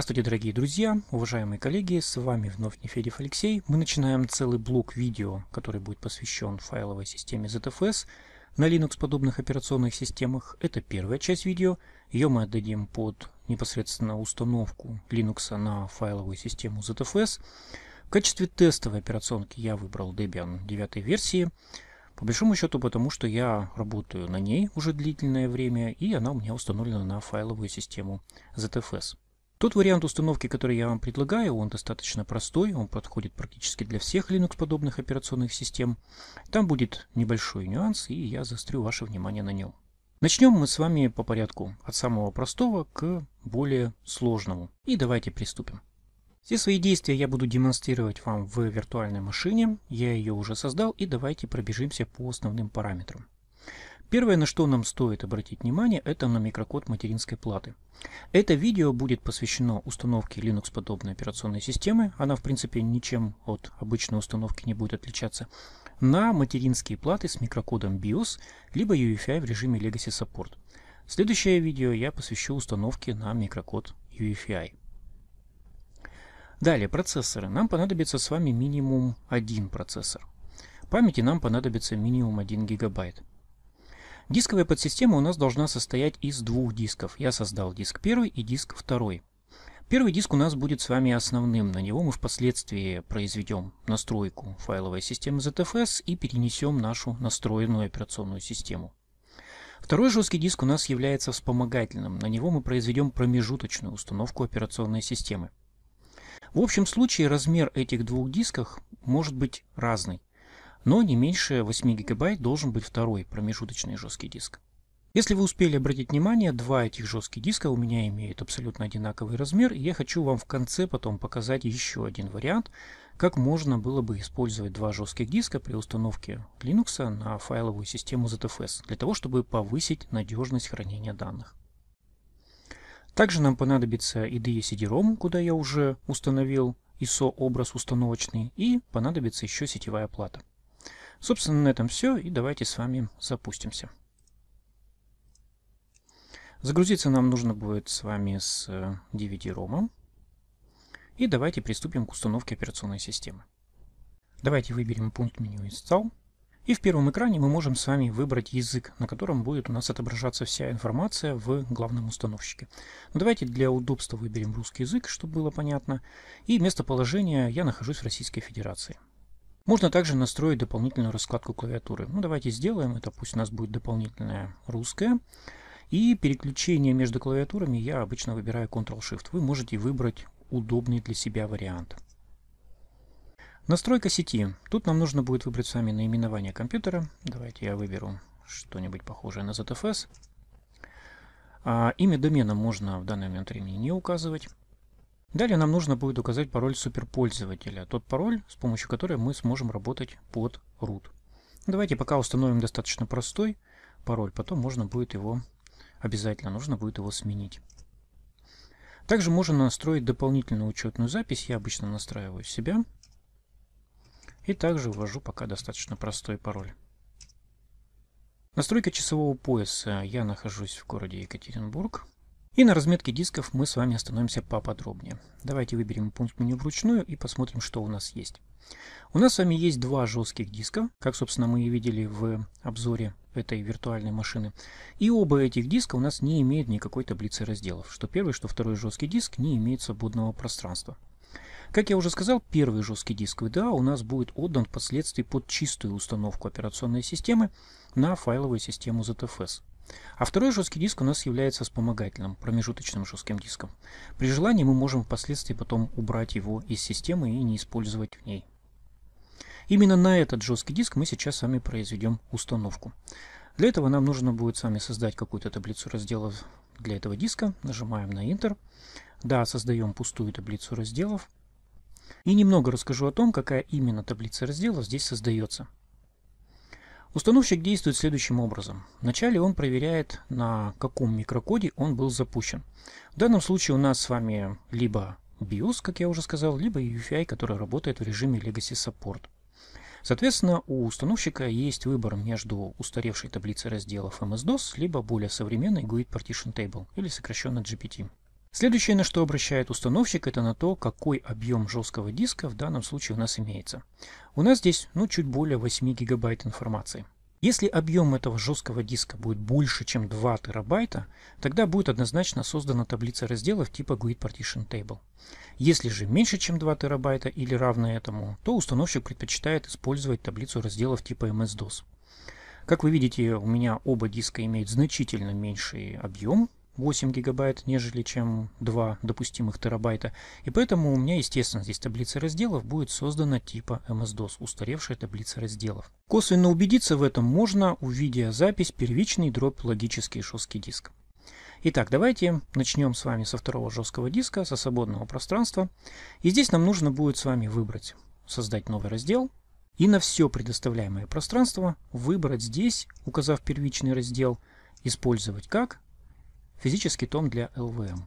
Здравствуйте, дорогие друзья, уважаемые коллеги, с вами вновь Нефедев Алексей. Мы начинаем целый блок видео, который будет посвящен файловой системе ZFS на Linux-подобных операционных системах. Это первая часть видео, ее мы отдадим под непосредственно установку Linux на файловую систему ZFS. В качестве тестовой операционки я выбрал Debian 9 версии. По большому счету, потому что я работаю на ней уже длительное время, и она у меня установлена на файловую систему ZFS. Тот вариант установки, который я вам предлагаю, он достаточно простой, он подходит практически для всех Linux-подобных операционных систем. Там будет небольшой нюанс, и я заострю ваше внимание на нем. Начнем мы с вами по порядку, от самого простого к более сложному. И давайте приступим. Все свои действия я буду демонстрировать вам в виртуальной машине. Я ее уже создал, и давайте пробежимся по основным параметрам. Первое, на что нам стоит обратить внимание, это на микрокод материнской платы. Это видео будет посвящено установке Linux-подобной операционной системы, она в принципе ничем от обычной установки не будет отличаться, на материнские платы с микрокодом BIOS, либо UEFI в режиме Legacy Support. Следующее видео я посвящу установке на микрокод UEFI. Далее, процессоры. Нам понадобится с вами минимум один процессор. Памяти нам понадобится минимум 1 гигабайт. Дисковая подсистема у нас должна состоять из двух дисков. Я создал диск первый и диск второй. Первый диск у нас будет с вами основным, на него мы впоследствии произведем настройку файловой системы ZFS и перенесем нашу настроенную операционную систему. Второй жесткий диск у нас является вспомогательным, на него мы произведем промежуточную установку операционной системы. В общем случае размер этих двух дисков может быть разный но не меньше 8 гигабайт должен быть второй промежуточный жесткий диск. Если вы успели обратить внимание, два этих жестких диска у меня имеют абсолютно одинаковый размер, и я хочу вам в конце потом показать еще один вариант, как можно было бы использовать два жестких диска при установке Linux на файловую систему ZFS, для того, чтобы повысить надежность хранения данных. Также нам понадобится IDE CD-ROM, куда я уже установил ISO-образ установочный, и понадобится еще сетевая плата. Собственно, на этом все, и давайте с вами запустимся. Загрузиться нам нужно будет с вами с DVD-ROM. Э, и давайте приступим к установке операционной системы. Давайте выберем пункт меню «Install». И в первом экране мы можем с вами выбрать язык, на котором будет у нас отображаться вся информация в главном установщике. Ну, давайте для удобства выберем русский язык, чтобы было понятно. И местоположение я нахожусь в Российской Федерации. Можно также настроить дополнительную раскладку клавиатуры. Ну, давайте сделаем это, пусть у нас будет дополнительная русская. И переключение между клавиатурами я обычно выбираю Ctrl-Shift. Вы можете выбрать удобный для себя вариант. Настройка сети. Тут нам нужно будет выбрать сами наименование компьютера. Давайте я выберу что-нибудь похожее на ZFS. А имя домена можно в данный момент времени не указывать. Далее нам нужно будет указать пароль суперпользователя, тот пароль, с помощью которого мы сможем работать под root. Давайте пока установим достаточно простой пароль, потом можно будет его, обязательно нужно будет его сменить. Также можно настроить дополнительную учетную запись, я обычно настраиваю себя. И также ввожу пока достаточно простой пароль. Настройка часового пояса. Я нахожусь в городе Екатеринбург. И на разметке дисков мы с вами остановимся поподробнее. Давайте выберем пункт меню вручную и посмотрим, что у нас есть. У нас с вами есть два жестких диска, как, собственно, мы и видели в обзоре этой виртуальной машины. И оба этих диска у нас не имеют никакой таблицы разделов. Что первый, что второй жесткий диск не имеет свободного пространства. Как я уже сказал, первый жесткий диск VDA у нас будет отдан впоследствии под чистую установку операционной системы на файловую систему ZFS. А второй жесткий диск у нас является вспомогательным, промежуточным жестким диском. При желании мы можем впоследствии потом убрать его из системы и не использовать в ней. Именно на этот жесткий диск мы сейчас с вами произведем установку. Для этого нам нужно будет с вами создать какую-то таблицу разделов для этого диска. Нажимаем на Enter. Да, создаем пустую таблицу разделов. И немного расскажу о том, какая именно таблица разделов здесь создается. Установщик действует следующим образом. Вначале он проверяет, на каком микрокоде он был запущен. В данном случае у нас с вами либо BIOS, как я уже сказал, либо UEFI, который работает в режиме Legacy Support. Соответственно, у установщика есть выбор между устаревшей таблицей разделов MS-DOS, либо более современной GUID Partition Table, или сокращенно GPT. Следующее, на что обращает установщик, это на то, какой объем жесткого диска в данном случае у нас имеется. У нас здесь ну, чуть более 8 гигабайт информации. Если объем этого жесткого диска будет больше, чем 2 терабайта, тогда будет однозначно создана таблица разделов типа GUID Partition Table. Если же меньше, чем 2 терабайта или равно этому, то установщик предпочитает использовать таблицу разделов типа MS-DOS. Как вы видите, у меня оба диска имеют значительно меньший объем, 8 гигабайт, нежели чем 2 допустимых терабайта. И поэтому у меня, естественно, здесь таблица разделов будет создана типа MS-DOS, устаревшая таблица разделов. Косвенно убедиться в этом можно, увидя запись первичный дробь логический жесткий диск. Итак, давайте начнем с вами со второго жесткого диска, со свободного пространства. И здесь нам нужно будет с вами выбрать «Создать новый раздел», и на все предоставляемое пространство выбрать здесь, указав первичный раздел «Использовать как» физический том для LVM.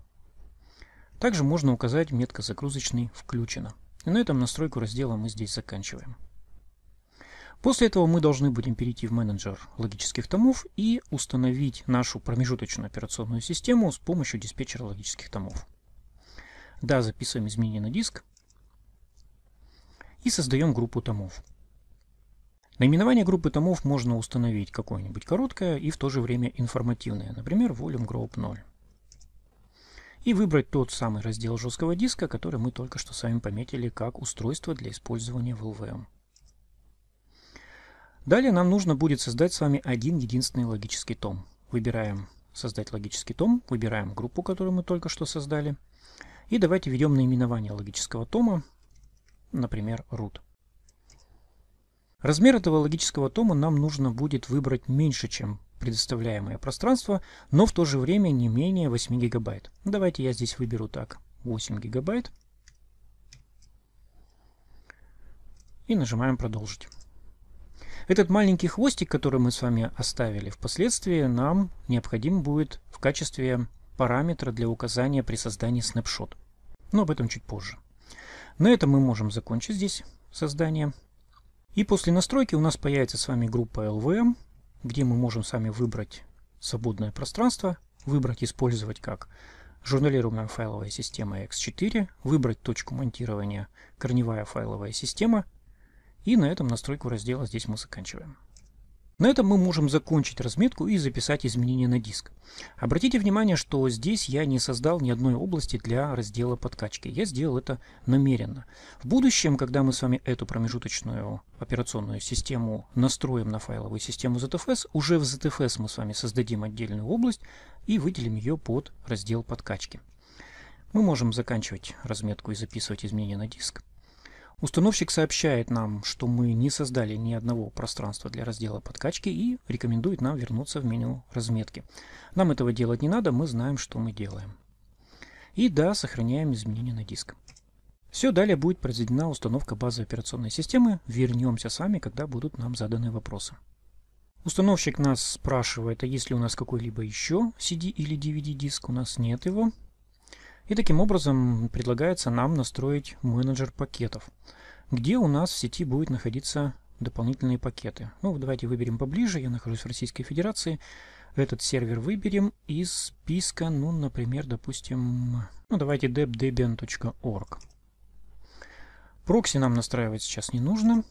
Также можно указать метка загрузочный «Включено». И на этом настройку раздела мы здесь заканчиваем. После этого мы должны будем перейти в менеджер логических томов и установить нашу промежуточную операционную систему с помощью диспетчера логических томов. Да, записываем изменения на диск и создаем группу томов. Наименование группы томов можно установить какое-нибудь короткое и в то же время информативное, например, Volume Group 0. И выбрать тот самый раздел жесткого диска, который мы только что с вами пометили как устройство для использования в LVM. Далее нам нужно будет создать с вами один единственный логический том. Выбираем «Создать логический том», выбираем группу, которую мы только что создали. И давайте введем наименование логического тома, например, root. Размер этого логического тома нам нужно будет выбрать меньше, чем предоставляемое пространство, но в то же время не менее 8 гигабайт. Ну, давайте я здесь выберу так 8 гигабайт. И нажимаем «Продолжить». Этот маленький хвостик, который мы с вами оставили, впоследствии нам необходим будет в качестве параметра для указания при создании снапшот. Но об этом чуть позже. На этом мы можем закончить здесь создание. И после настройки у нас появится с вами группа LVM, где мы можем сами выбрать свободное пространство, выбрать «Использовать как» журналируемая файловая система X4, выбрать точку монтирования корневая файловая система, и на этом настройку раздела здесь мы заканчиваем. На этом мы можем закончить разметку и записать изменения на диск. Обратите внимание, что здесь я не создал ни одной области для раздела подкачки. Я сделал это намеренно. В будущем, когда мы с вами эту промежуточную операционную систему настроим на файловую систему ZFS, уже в ZFS мы с вами создадим отдельную область и выделим ее под раздел подкачки. Мы можем заканчивать разметку и записывать изменения на диск. Установщик сообщает нам, что мы не создали ни одного пространства для раздела подкачки и рекомендует нам вернуться в меню разметки. Нам этого делать не надо, мы знаем, что мы делаем. И да, сохраняем изменения на диск. Все, далее будет произведена установка базы операционной системы. Вернемся сами, когда будут нам заданы вопросы. Установщик нас спрашивает, а есть ли у нас какой-либо еще CD или DVD диск. У нас нет его. И таким образом предлагается нам настроить менеджер пакетов, где у нас в сети будет находиться дополнительные пакеты. Ну, давайте выберем поближе. Я нахожусь в Российской Федерации. Этот сервер выберем из списка, ну, например, допустим, ну, давайте debdebian.org. Прокси нам настраивать сейчас не нужно.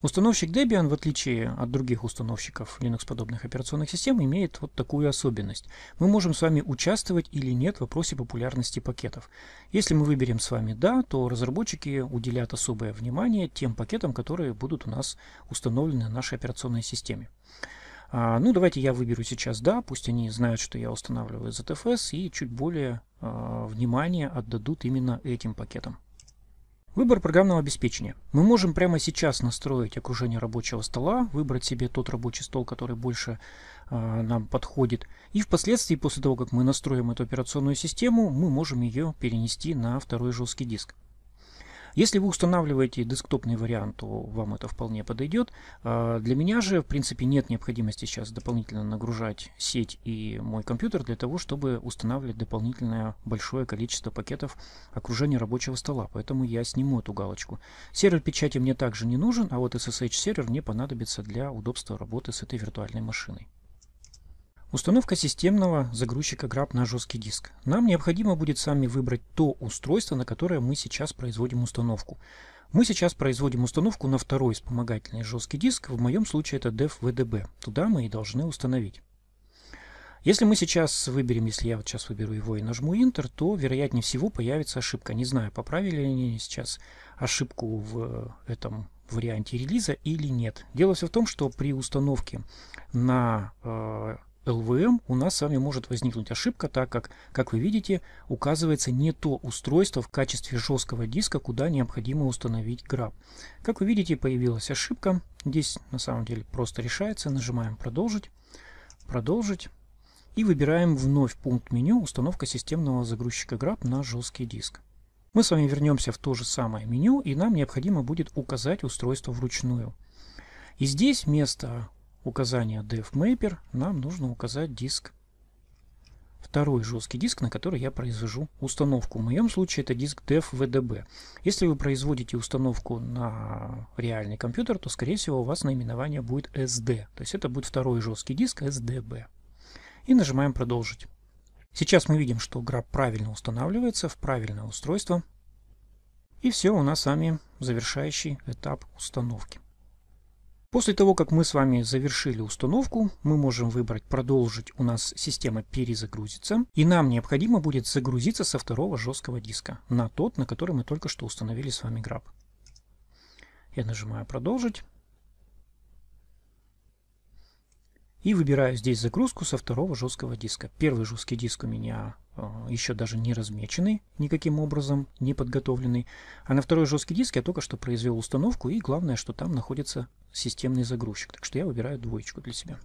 Установщик Debian, в отличие от других установщиков Linux-подобных операционных систем, имеет вот такую особенность. Мы можем с вами участвовать или нет в вопросе популярности пакетов. Если мы выберем с вами «Да», то разработчики уделят особое внимание тем пакетам, которые будут у нас установлены на нашей операционной системе. А, ну, давайте я выберу сейчас «Да», пусть они знают, что я устанавливаю ZFS и чуть более а, внимания отдадут именно этим пакетам. Выбор программного обеспечения. Мы можем прямо сейчас настроить окружение рабочего стола, выбрать себе тот рабочий стол, который больше э, нам подходит. И впоследствии, после того, как мы настроим эту операционную систему, мы можем ее перенести на второй жесткий диск. Если вы устанавливаете десктопный вариант, то вам это вполне подойдет. А, для меня же, в принципе, нет необходимости сейчас дополнительно нагружать сеть и мой компьютер для того, чтобы устанавливать дополнительное большое количество пакетов окружения рабочего стола. Поэтому я сниму эту галочку. Сервер печати мне также не нужен, а вот SSH-сервер мне понадобится для удобства работы с этой виртуальной машиной. Установка системного загрузчика GRAP на жесткий диск. Нам необходимо будет сами выбрать то устройство, на которое мы сейчас производим установку. Мы сейчас производим установку на второй вспомогательный жесткий диск, в моем случае это DEV VDB. Туда мы и должны установить. Если мы сейчас выберем, если я вот сейчас выберу его и нажму Enter, то вероятнее всего появится ошибка. Не знаю, поправили ли они сейчас ошибку в э, этом варианте релиза или нет. Дело все в том, что при установке на э, LVM у нас с вами может возникнуть ошибка, так как, как вы видите, указывается не то устройство в качестве жесткого диска, куда необходимо установить граб. Как вы видите, появилась ошибка. Здесь на самом деле просто решается. Нажимаем «Продолжить», «Продолжить» и выбираем вновь пункт меню «Установка системного загрузчика граб на жесткий диск». Мы с вами вернемся в то же самое меню, и нам необходимо будет указать устройство вручную. И здесь вместо указания DevMapper нам нужно указать диск. Второй жесткий диск, на который я произвожу установку. В моем случае это диск DevVDB. Если вы производите установку на реальный компьютер, то, скорее всего, у вас наименование будет SD. То есть это будет второй жесткий диск SDB. И нажимаем «Продолжить». Сейчас мы видим, что граб правильно устанавливается в правильное устройство. И все, у нас с вами завершающий этап установки. После того, как мы с вами завершили установку, мы можем выбрать «Продолжить», у нас система перезагрузится, и нам необходимо будет загрузиться со второго жесткого диска, на тот, на который мы только что установили с вами граб. Я нажимаю «Продолжить». И выбираю здесь загрузку со второго жесткого диска. Первый жесткий диск у меня э, еще даже не размеченный никаким образом, не подготовленный. А на второй жесткий диск я только что произвел установку, и главное, что там находится системный загрузчик. Так что я выбираю двоечку для себя.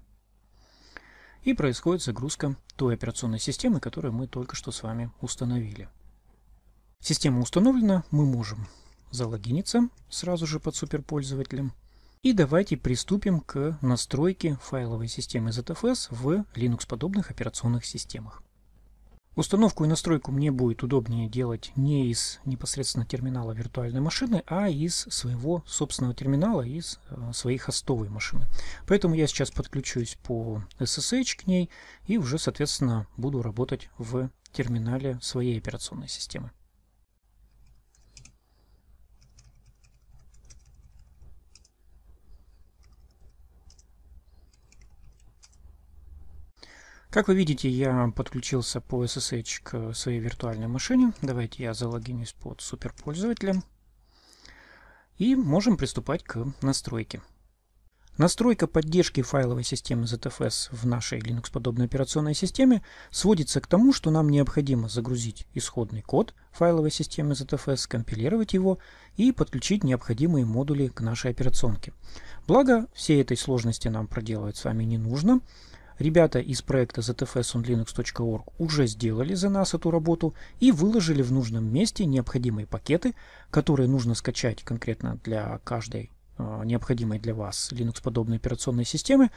И происходит загрузка той операционной системы, которую мы только что с вами установили. Система установлена, мы можем залогиниться сразу же под суперпользователем. И давайте приступим к настройке файловой системы ZFS в Linux-подобных операционных системах. Установку и настройку мне будет удобнее делать не из непосредственно терминала виртуальной машины, а из своего собственного терминала, из э, своей хостовой машины. Поэтому я сейчас подключусь по SSH к ней и уже, соответственно, буду работать в терминале своей операционной системы. Как вы видите, я подключился по SSH к своей виртуальной машине. Давайте я залогинюсь под суперпользователем И можем приступать к настройке. Настройка поддержки файловой системы ZFS в нашей Linux-подобной операционной системе сводится к тому, что нам необходимо загрузить исходный код файловой системы ZFS, компилировать его и подключить необходимые модули к нашей операционке. Благо, всей этой сложности нам проделывать с вами не нужно. Ребята из проекта zfsonlinux.org уже сделали за нас эту работу и выложили в нужном месте необходимые пакеты, которые нужно скачать конкретно для каждой э, необходимой для вас Linux-подобной операционной системы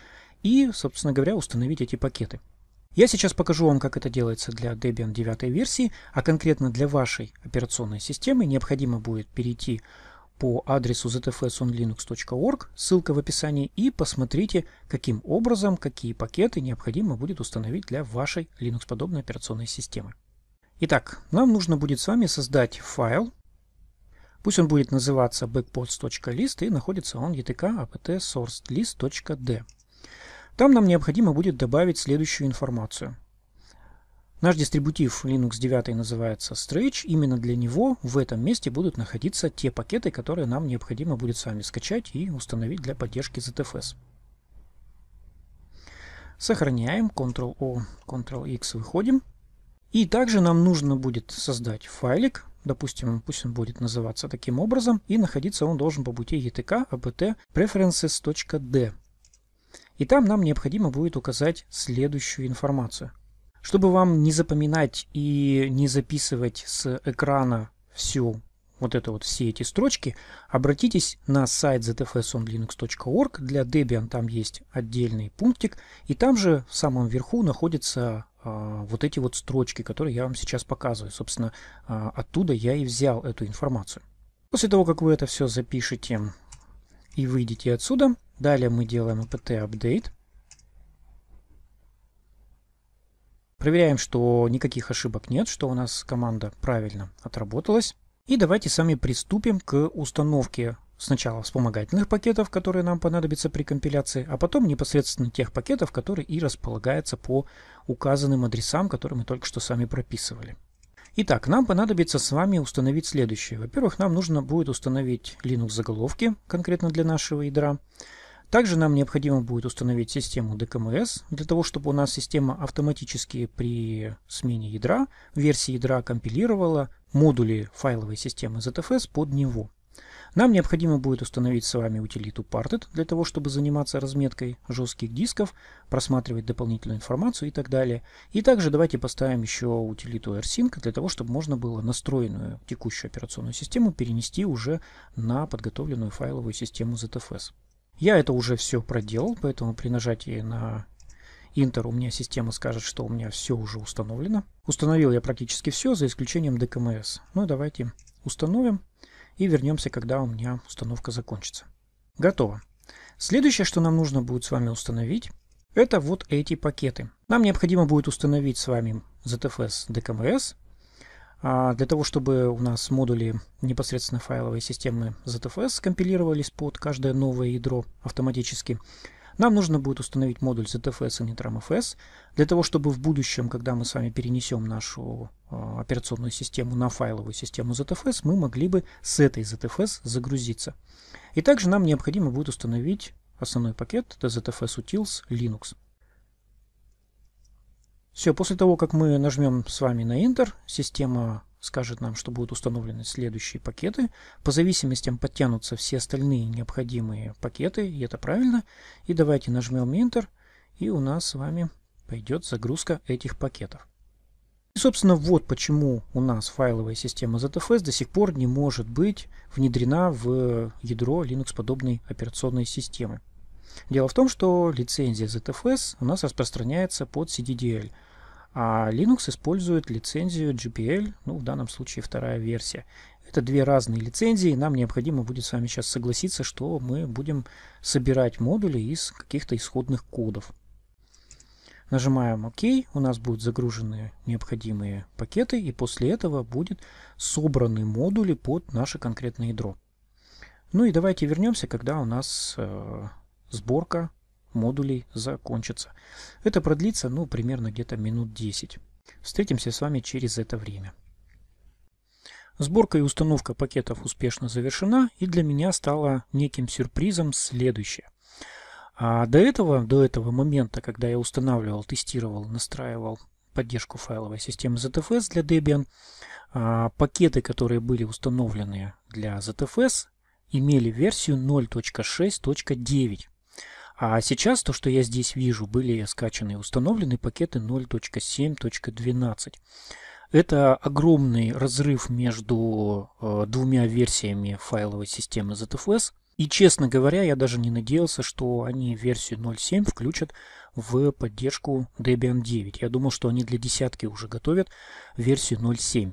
и, собственно говоря, установить эти пакеты. Я сейчас покажу вам, как это делается для Debian 9 версии, а конкретно для вашей операционной системы необходимо будет перейти по адресу zfsonlinux.org, ссылка в описании, и посмотрите, каким образом, какие пакеты необходимо будет установить для вашей Linux-подобной операционной системы. Итак, нам нужно будет с вами создать файл. Пусть он будет называться backpods.list и находится он etk apt source list.d. Там нам необходимо будет добавить следующую информацию. Наш дистрибутив Linux 9 называется Stretch. Именно для него в этом месте будут находиться те пакеты, которые нам необходимо будет с вами скачать и установить для поддержки ZFS. Сохраняем, Ctrl-O, Ctrl-X, выходим. И также нам нужно будет создать файлик, допустим, пусть он будет называться таким образом, и находиться он должен по пути ETK apt preferences.d. И там нам необходимо будет указать следующую информацию – чтобы вам не запоминать и не записывать с экрана всю вот это вот все эти строчки, обратитесь на сайт zfsonlinux.org. Для Debian там есть отдельный пунктик, и там же в самом верху находятся а, вот эти вот строчки, которые я вам сейчас показываю. Собственно, а, оттуда я и взял эту информацию. После того, как вы это все запишете и выйдете отсюда, далее мы делаем apt-update. Проверяем, что никаких ошибок нет, что у нас команда правильно отработалась. И давайте сами приступим к установке сначала вспомогательных пакетов, которые нам понадобятся при компиляции, а потом непосредственно тех пакетов, которые и располагаются по указанным адресам, которые мы только что сами прописывали. Итак, нам понадобится с вами установить следующее. Во-первых, нам нужно будет установить Linux заголовки конкретно для нашего ядра. Также нам необходимо будет установить систему DKMS, для того, чтобы у нас система автоматически при смене ядра, версии ядра компилировала модули файловой системы ZFS под него. Нам необходимо будет установить с вами утилиту Parted для того, чтобы заниматься разметкой жестких дисков, просматривать дополнительную информацию и так далее. И также давайте поставим еще утилиту AirSync для того, чтобы можно было настроенную текущую операционную систему перенести уже на подготовленную файловую систему ZFS. Я это уже все проделал, поэтому при нажатии на Enter у меня система скажет, что у меня все уже установлено. Установил я практически все, за исключением DKMS. Ну, давайте установим и вернемся, когда у меня установка закончится. Готово. Следующее, что нам нужно будет с вами установить, это вот эти пакеты. Нам необходимо будет установить с вами ZFS DKMS а, для того, чтобы у нас модули непосредственно файловой системы ZFS компилировались под каждое новое ядро автоматически, нам нужно будет установить модуль ZFS и NitramFS. Для того, чтобы в будущем, когда мы с вами перенесем нашу а, операционную систему на файловую систему ZFS, мы могли бы с этой ZFS загрузиться. И также нам необходимо будет установить основной пакет это ZFS Utils Linux. Все, после того, как мы нажмем с вами на Enter, система скажет нам, что будут установлены следующие пакеты. По зависимостям подтянутся все остальные необходимые пакеты, и это правильно. И давайте нажмем Enter, и у нас с вами пойдет загрузка этих пакетов. И, собственно, вот почему у нас файловая система ZFS до сих пор не может быть внедрена в ядро Linux-подобной операционной системы. Дело в том, что лицензия ZFS у нас распространяется под CDDL – а Linux использует лицензию GPL, ну в данном случае вторая версия. Это две разные лицензии, нам необходимо будет с вами сейчас согласиться, что мы будем собирать модули из каких-то исходных кодов. Нажимаем ОК, у нас будут загружены необходимые пакеты, и после этого будут собраны модули под наше конкретное ядро. Ну и давайте вернемся, когда у нас э, сборка модулей закончится. Это продлится, ну, примерно где-то минут 10. Встретимся с вами через это время. Сборка и установка пакетов успешно завершена, и для меня стало неким сюрпризом следующее. А до этого, до этого момента, когда я устанавливал, тестировал, настраивал поддержку файловой системы ZFS для Debian, а, пакеты, которые были установлены для ZFS, имели версию 0.6.9. А сейчас то, что я здесь вижу, были скачаны и установлены пакеты 0.7.12. Это огромный разрыв между э, двумя версиями файловой системы ZFS. И, честно говоря, я даже не надеялся, что они версию 0.7 включат в поддержку Debian 9. Я думал, что они для десятки уже готовят версию 0.7.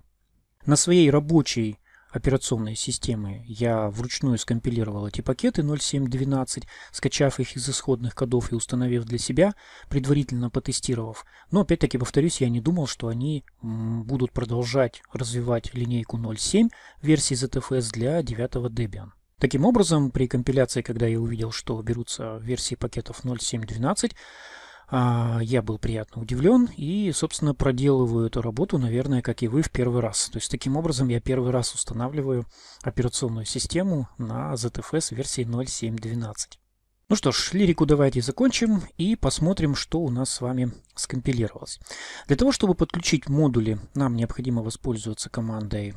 На своей рабочей операционной системы я вручную скомпилировал эти пакеты 0.7.12, скачав их из исходных кодов и установив для себя, предварительно потестировав. Но опять-таки, повторюсь, я не думал, что они будут продолжать развивать линейку 0.7 версии ZFS для 9 Debian. Таким образом, при компиляции, когда я увидел, что берутся версии пакетов 0.7.12, а, я был приятно удивлен и, собственно, проделываю эту работу, наверное, как и вы в первый раз. То есть таким образом я первый раз устанавливаю операционную систему на ZFS версии 0.7.12. Ну что ж, лирику давайте закончим и посмотрим, что у нас с вами скомпилировалось. Для того, чтобы подключить модули, нам необходимо воспользоваться командой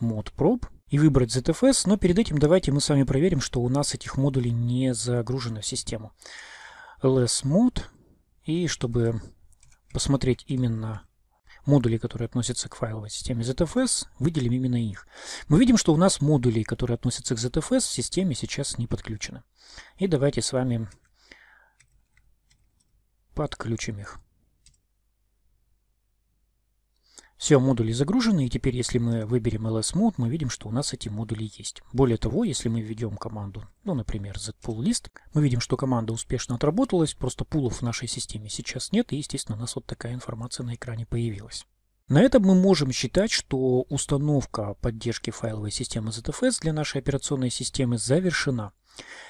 modprobe и выбрать ZFS, но перед этим давайте мы с вами проверим, что у нас этих модулей не загружено в систему. lsmod и чтобы посмотреть именно модули, которые относятся к файловой системе ZFS, выделим именно их. Мы видим, что у нас модули, которые относятся к ZFS, в системе сейчас не подключены. И давайте с вами подключим их. Все, модули загружены, и теперь, если мы выберем ls мы видим, что у нас эти модули есть. Более того, если мы введем команду, ну, например, zpull-list, мы видим, что команда успешно отработалась, просто пулов в нашей системе сейчас нет, и, естественно, у нас вот такая информация на экране появилась. На этом мы можем считать, что установка поддержки файловой системы ZFS для нашей операционной системы завершена.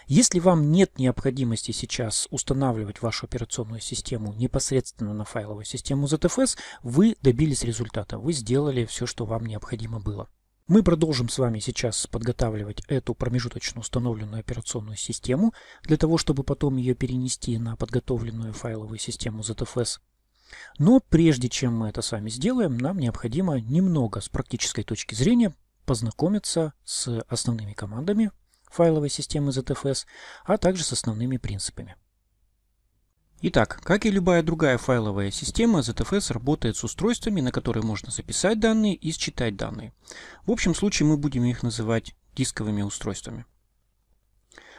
Если вам нет необходимости сейчас устанавливать вашу операционную систему непосредственно на файловую систему ZFS, вы добились результата, вы сделали все, что вам необходимо было. Мы продолжим с вами сейчас подготавливать эту промежуточно установленную операционную систему, для того, чтобы потом ее перенести на подготовленную файловую систему ZFS. Но прежде чем мы это с вами сделаем, нам необходимо немного с практической точки зрения познакомиться с основными командами файловой системы ZFS, а также с основными принципами. Итак, как и любая другая файловая система, ZFS работает с устройствами, на которые можно записать данные и считать данные. В общем случае мы будем их называть дисковыми устройствами.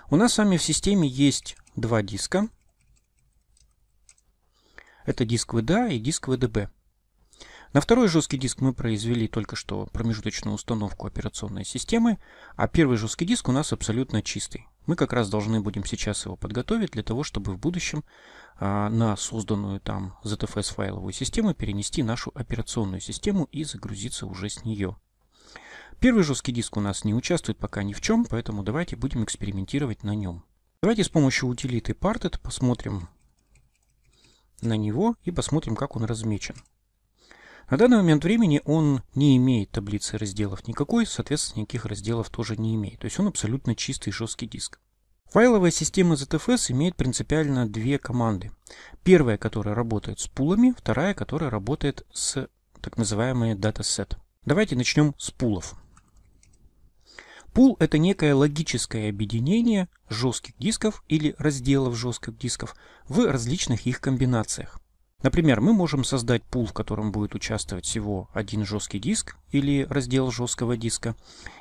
У нас с вами в системе есть два диска. Это диск VDA а и диск VDB. На второй жесткий диск мы произвели только что промежуточную установку операционной системы, а первый жесткий диск у нас абсолютно чистый. Мы как раз должны будем сейчас его подготовить для того, чтобы в будущем а, на созданную там ZFS файловую систему перенести нашу операционную систему и загрузиться уже с нее. Первый жесткий диск у нас не участвует пока ни в чем, поэтому давайте будем экспериментировать на нем. Давайте с помощью утилиты parted посмотрим на него и посмотрим, как он размечен. На данный момент времени он не имеет таблицы разделов никакой, соответственно, никаких разделов тоже не имеет. То есть он абсолютно чистый жесткий диск. Файловая система ZFS имеет принципиально две команды. Первая, которая работает с пулами, вторая, которая работает с так называемые датасет. Давайте начнем с пулов. Пул – это некое логическое объединение жестких дисков или разделов жестких дисков в различных их комбинациях. Например, мы можем создать пул, в котором будет участвовать всего один жесткий диск или раздел жесткого диска,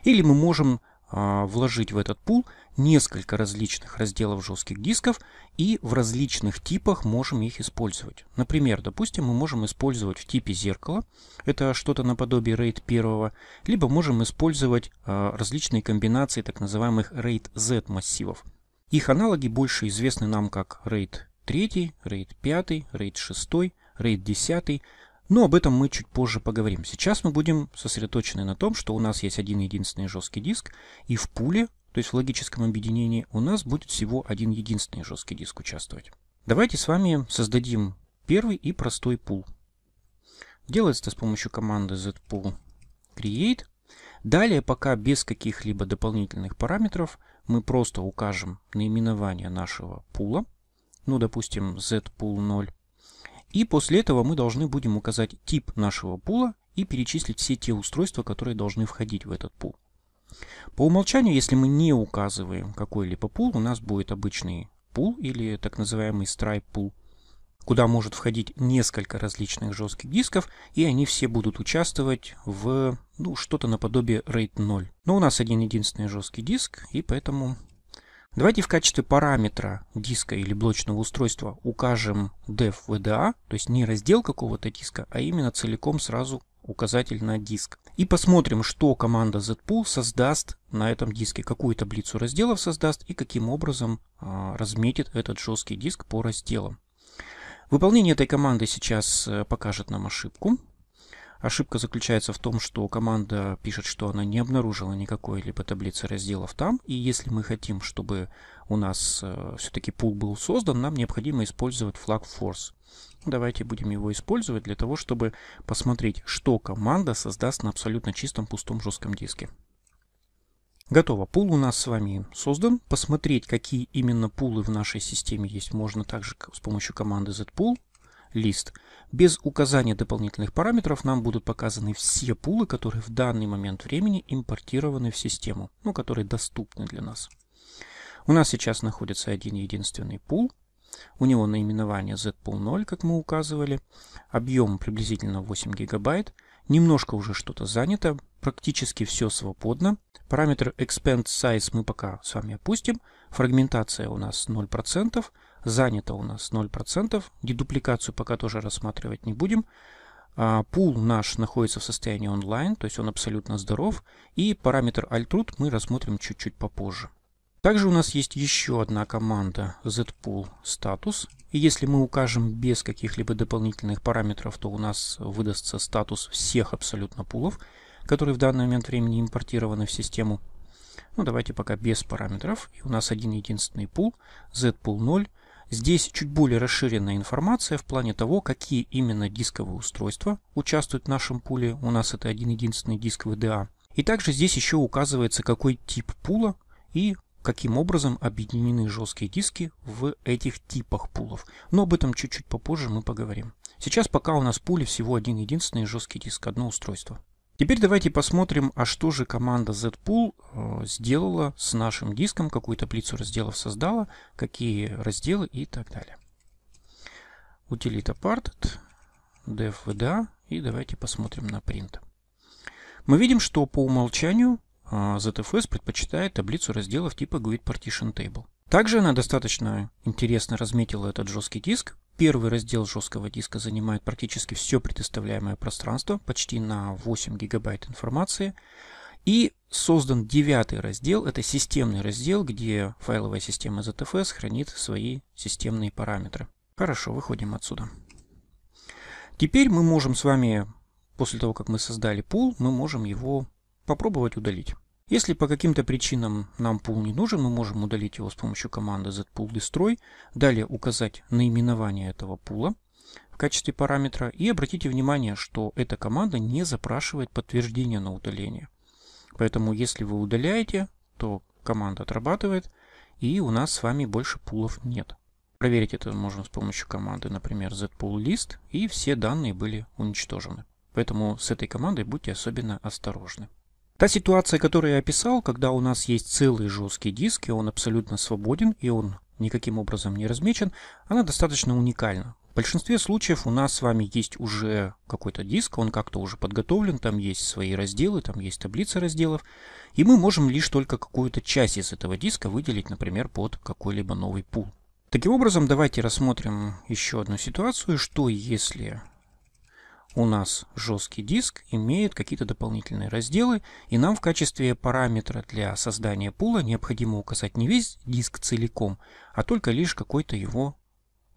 или мы можем а, вложить в этот пул несколько различных разделов жестких дисков и в различных типах можем их использовать. Например, допустим, мы можем использовать в типе зеркала это что-то наподобие RAID 1, либо можем использовать а, различные комбинации так называемых RAID Z массивов. Их аналоги больше известны нам как RAID 3, RAID 5, RAID 6, RAID 10, но об этом мы чуть позже поговорим. Сейчас мы будем сосредоточены на том, что у нас есть один единственный жесткий диск, и в пуле, то есть в логическом объединении, у нас будет всего один единственный жесткий диск участвовать. Давайте с вами создадим первый и простой пул. Делается это с помощью команды zpool create. Далее, пока без каких-либо дополнительных параметров, мы просто укажем наименование нашего пула – ну, допустим, z-pool 0. И после этого мы должны будем указать тип нашего пула и перечислить все те устройства, которые должны входить в этот пул. По умолчанию, если мы не указываем какой-либо пул, у нас будет обычный пул или так называемый stripe пул, куда может входить несколько различных жестких дисков, и они все будут участвовать в ну, что-то наподобие RAID 0. Но у нас один единственный жесткий диск, и поэтому Давайте в качестве параметра диска или блочного устройства укажем DevVDA, а, то есть не раздел какого-то диска, а именно целиком сразу указатель на диск. И посмотрим, что команда zpool создаст на этом диске, какую таблицу разделов создаст и каким образом а, разметит этот жесткий диск по разделам. Выполнение этой команды сейчас э, покажет нам ошибку. Ошибка заключается в том, что команда пишет, что она не обнаружила никакой либо таблицы разделов там, и если мы хотим, чтобы у нас э, все-таки пул был создан, нам необходимо использовать флаг force. Давайте будем его использовать для того, чтобы посмотреть, что команда создаст на абсолютно чистом пустом жестком диске. Готово. Пул у нас с вами создан. Посмотреть, какие именно пулы в нашей системе есть, можно также с помощью команды zpool list. Без указания дополнительных параметров нам будут показаны все пулы, которые в данный момент времени импортированы в систему, ну, которые доступны для нас. У нас сейчас находится один единственный пул. У него наименование zpool 0, как мы указывали. Объем приблизительно 8 гигабайт. Немножко уже что-то занято, практически все свободно. Параметр expand size мы пока с вами опустим. Фрагментация у нас 0% занято у нас 0%. Дедупликацию пока тоже рассматривать не будем. А, пул наш находится в состоянии онлайн, то есть он абсолютно здоров. И параметр altrude мы рассмотрим чуть-чуть попозже. Также у нас есть еще одна команда zpool status. И если мы укажем без каких-либо дополнительных параметров, то у нас выдастся статус всех абсолютно пулов, которые в данный момент времени импортированы в систему. Ну, давайте пока без параметров. И у нас один единственный пул, zpool 0, Здесь чуть более расширенная информация в плане того, какие именно дисковые устройства участвуют в нашем пуле. У нас это один-единственный дисковый DA. И также здесь еще указывается, какой тип пула и каким образом объединены жесткие диски в этих типах пулов. Но об этом чуть-чуть попозже мы поговорим. Сейчас пока у нас в пуле всего один единственный жесткий диск, одно устройство. Теперь давайте посмотрим, а что же команда zpool э, сделала с нашим диском, какую таблицу разделов создала, какие разделы и так далее. Утилита parted, devvda и давайте посмотрим на print. Мы видим, что по умолчанию э, ZFS предпочитает таблицу разделов типа grid partition table. Также она достаточно интересно разметила этот жесткий диск. Первый раздел жесткого диска занимает практически все предоставляемое пространство, почти на 8 гигабайт информации. И создан девятый раздел, это системный раздел, где файловая система ZFS хранит свои системные параметры. Хорошо, выходим отсюда. Теперь мы можем с вами, после того, как мы создали пул, мы можем его попробовать удалить. Если по каким-то причинам нам пул не нужен, мы можем удалить его с помощью команды zpool-destroy, далее указать наименование этого пула в качестве параметра. И обратите внимание, что эта команда не запрашивает подтверждение на удаление. Поэтому если вы удаляете, то команда отрабатывает, и у нас с вами больше пулов нет. Проверить это можно с помощью команды, например, zpool-list, и все данные были уничтожены. Поэтому с этой командой будьте особенно осторожны. Та ситуация, которую я описал, когда у нас есть целый жесткий диск, и он абсолютно свободен, и он никаким образом не размечен, она достаточно уникальна. В большинстве случаев у нас с вами есть уже какой-то диск, он как-то уже подготовлен, там есть свои разделы, там есть таблица разделов, и мы можем лишь только какую-то часть из этого диска выделить, например, под какой-либо новый пул. Таким образом, давайте рассмотрим еще одну ситуацию, что если у нас жесткий диск имеет какие-то дополнительные разделы, и нам в качестве параметра для создания пула необходимо указать не весь диск целиком, а только лишь какой-то его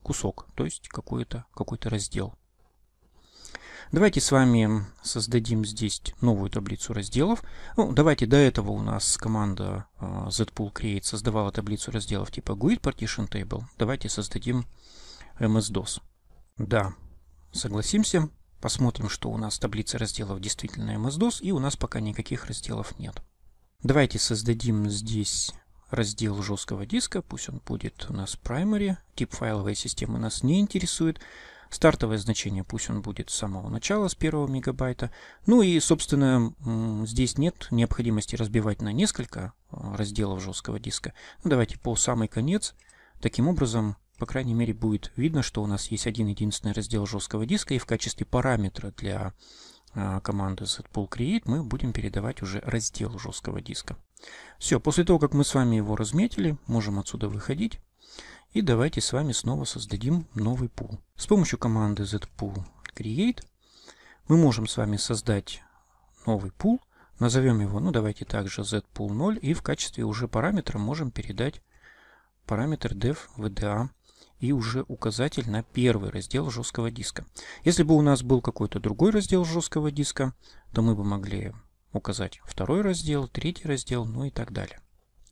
кусок, то есть какой-то какой -то раздел. Давайте с вами создадим здесь новую таблицу разделов. Ну, давайте до этого у нас команда э, zpool create создавала таблицу разделов типа GUID partition table. Давайте создадим MS-DOS. Да, согласимся. Посмотрим, что у нас в таблице разделов действительно MS-DOS, и у нас пока никаких разделов нет. Давайте создадим здесь раздел жесткого диска, пусть он будет у нас primary, тип файловой системы нас не интересует, стартовое значение пусть он будет с самого начала, с первого мегабайта. Ну и, собственно, здесь нет необходимости разбивать на несколько а, разделов жесткого диска. Ну, давайте по самый конец. Таким образом, по крайней мере, будет видно, что у нас есть один единственный раздел жесткого диска, и в качестве параметра для а, команды zpool create мы будем передавать уже раздел жесткого диска. Все, после того, как мы с вами его разметили, можем отсюда выходить. И давайте с вами снова создадим новый пул. С помощью команды zpool create мы можем с вами создать новый пул. Назовем его, ну давайте также zpool 0 и в качестве уже параметра можем передать параметр dev vda и уже указатель на первый раздел жесткого диска. Если бы у нас был какой-то другой раздел жесткого диска, то мы бы могли указать второй раздел, третий раздел, ну и так далее.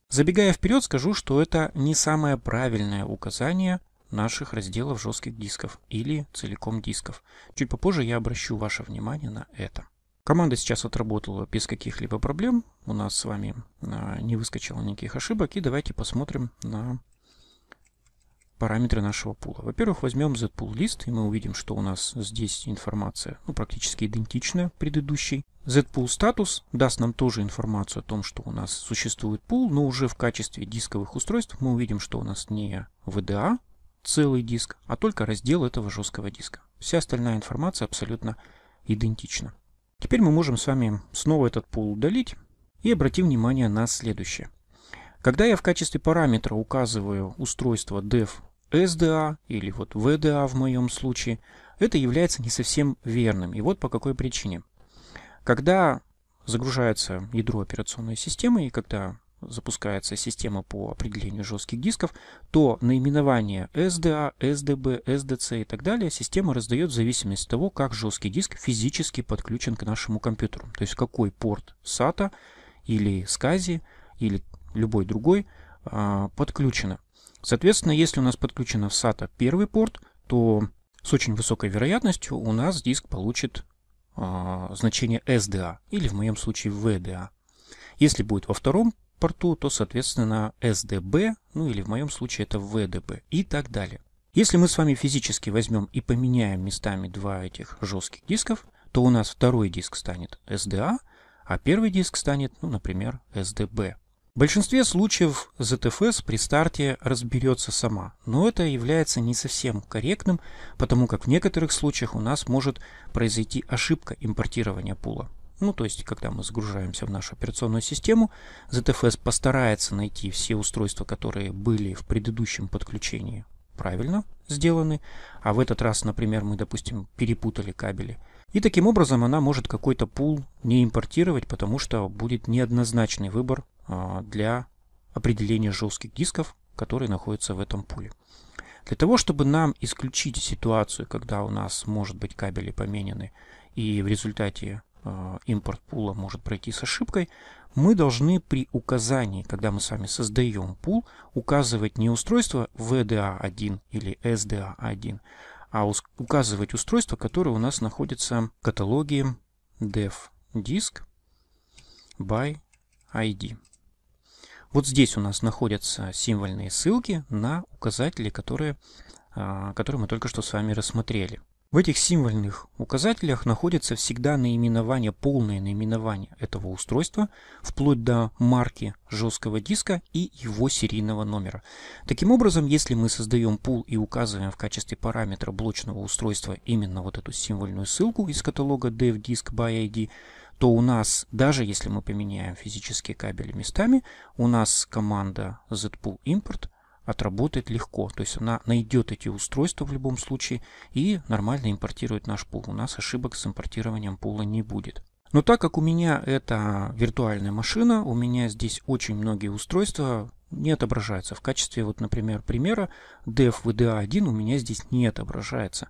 Забегая вперед, скажу, что это не самое правильное указание наших разделов жестких дисков или целиком дисков. Чуть попозже я обращу ваше внимание на это. Команда сейчас отработала без каких-либо проблем. У нас с вами а, не выскочило никаких ошибок. И давайте посмотрим на параметры нашего пула. Во-первых, возьмем zpool list, и мы увидим, что у нас здесь информация ну, практически идентичная предыдущей. zpool status даст нам тоже информацию о том, что у нас существует пул, но уже в качестве дисковых устройств мы увидим, что у нас не VDA, целый диск, а только раздел этого жесткого диска. Вся остальная информация абсолютно идентична. Теперь мы можем с вами снова этот пул удалить и обратим внимание на следующее. Когда я в качестве параметра указываю устройство dev SDA а или вот VDA а в моем случае, это является не совсем верным. И вот по какой причине. Когда загружается ядро операционной системы и когда запускается система по определению жестких дисков, то наименование SDA, SDB, SDC и так далее система раздает в зависимости от того, как жесткий диск физически подключен к нашему компьютеру. То есть какой порт SATA или SCSI или любой другой а, подключено. Соответственно, если у нас подключено в SATA первый порт, то с очень высокой вероятностью у нас диск получит э, значение SDA или в моем случае VDA. Если будет во втором порту, то, соответственно, SDB, ну или в моем случае это VDB и так далее. Если мы с вами физически возьмем и поменяем местами два этих жестких дисков, то у нас второй диск станет SDA, а первый диск станет, ну, например, SDB. В большинстве случаев ZFS при старте разберется сама, но это является не совсем корректным, потому как в некоторых случаях у нас может произойти ошибка импортирования пула. Ну, то есть, когда мы загружаемся в нашу операционную систему, ZFS постарается найти все устройства, которые были в предыдущем подключении правильно сделаны, а в этот раз, например, мы, допустим, перепутали кабели. И таким образом она может какой-то пул не импортировать, потому что будет неоднозначный выбор а, для определения жестких дисков, которые находятся в этом пуле. Для того, чтобы нам исключить ситуацию, когда у нас может быть кабели поменены и в результате а, импорт пула может пройти с ошибкой, мы должны при указании, когда мы с вами создаем пул, указывать не устройство VDA1 а или SDA1, а указывать устройство, которое у нас находится в каталоге dev disk by ID. Вот здесь у нас находятся символьные ссылки на указатели, которые, а, которые мы только что с вами рассмотрели. В этих символьных указателях находится всегда наименование, полное наименование этого устройства, вплоть до марки жесткого диска и его серийного номера. Таким образом, если мы создаем пул и указываем в качестве параметра блочного устройства именно вот эту символьную ссылку из каталога dev disk by ID, то у нас, даже если мы поменяем физические кабели местами, у нас команда zpool import отработает легко. То есть она найдет эти устройства в любом случае и нормально импортирует наш пул. У нас ошибок с импортированием пула не будет. Но так как у меня это виртуальная машина, у меня здесь очень многие устройства не отображаются. В качестве, вот, например, примера dfvda 1 у меня здесь не отображается.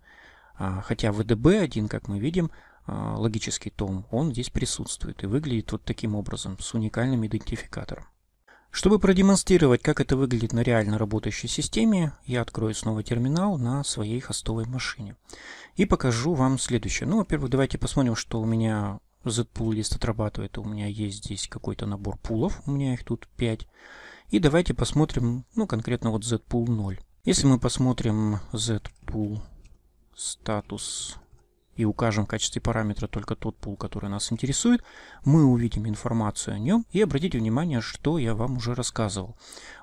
А, хотя VDB1, как мы видим, Э, логический том, он здесь присутствует и выглядит вот таким образом, с уникальным идентификатором. Чтобы продемонстрировать, как это выглядит на реально работающей системе, я открою снова терминал на своей хостовой машине и покажу вам следующее. Ну, во-первых, давайте посмотрим, что у меня ZPool лист отрабатывает. У меня есть здесь какой-то набор пулов, у меня их тут 5. И давайте посмотрим, ну, конкретно вот zpool 0. Если мы посмотрим ZPool pool статус и укажем в качестве параметра только тот пул, который нас интересует, мы увидим информацию о нем. И обратите внимание, что я вам уже рассказывал.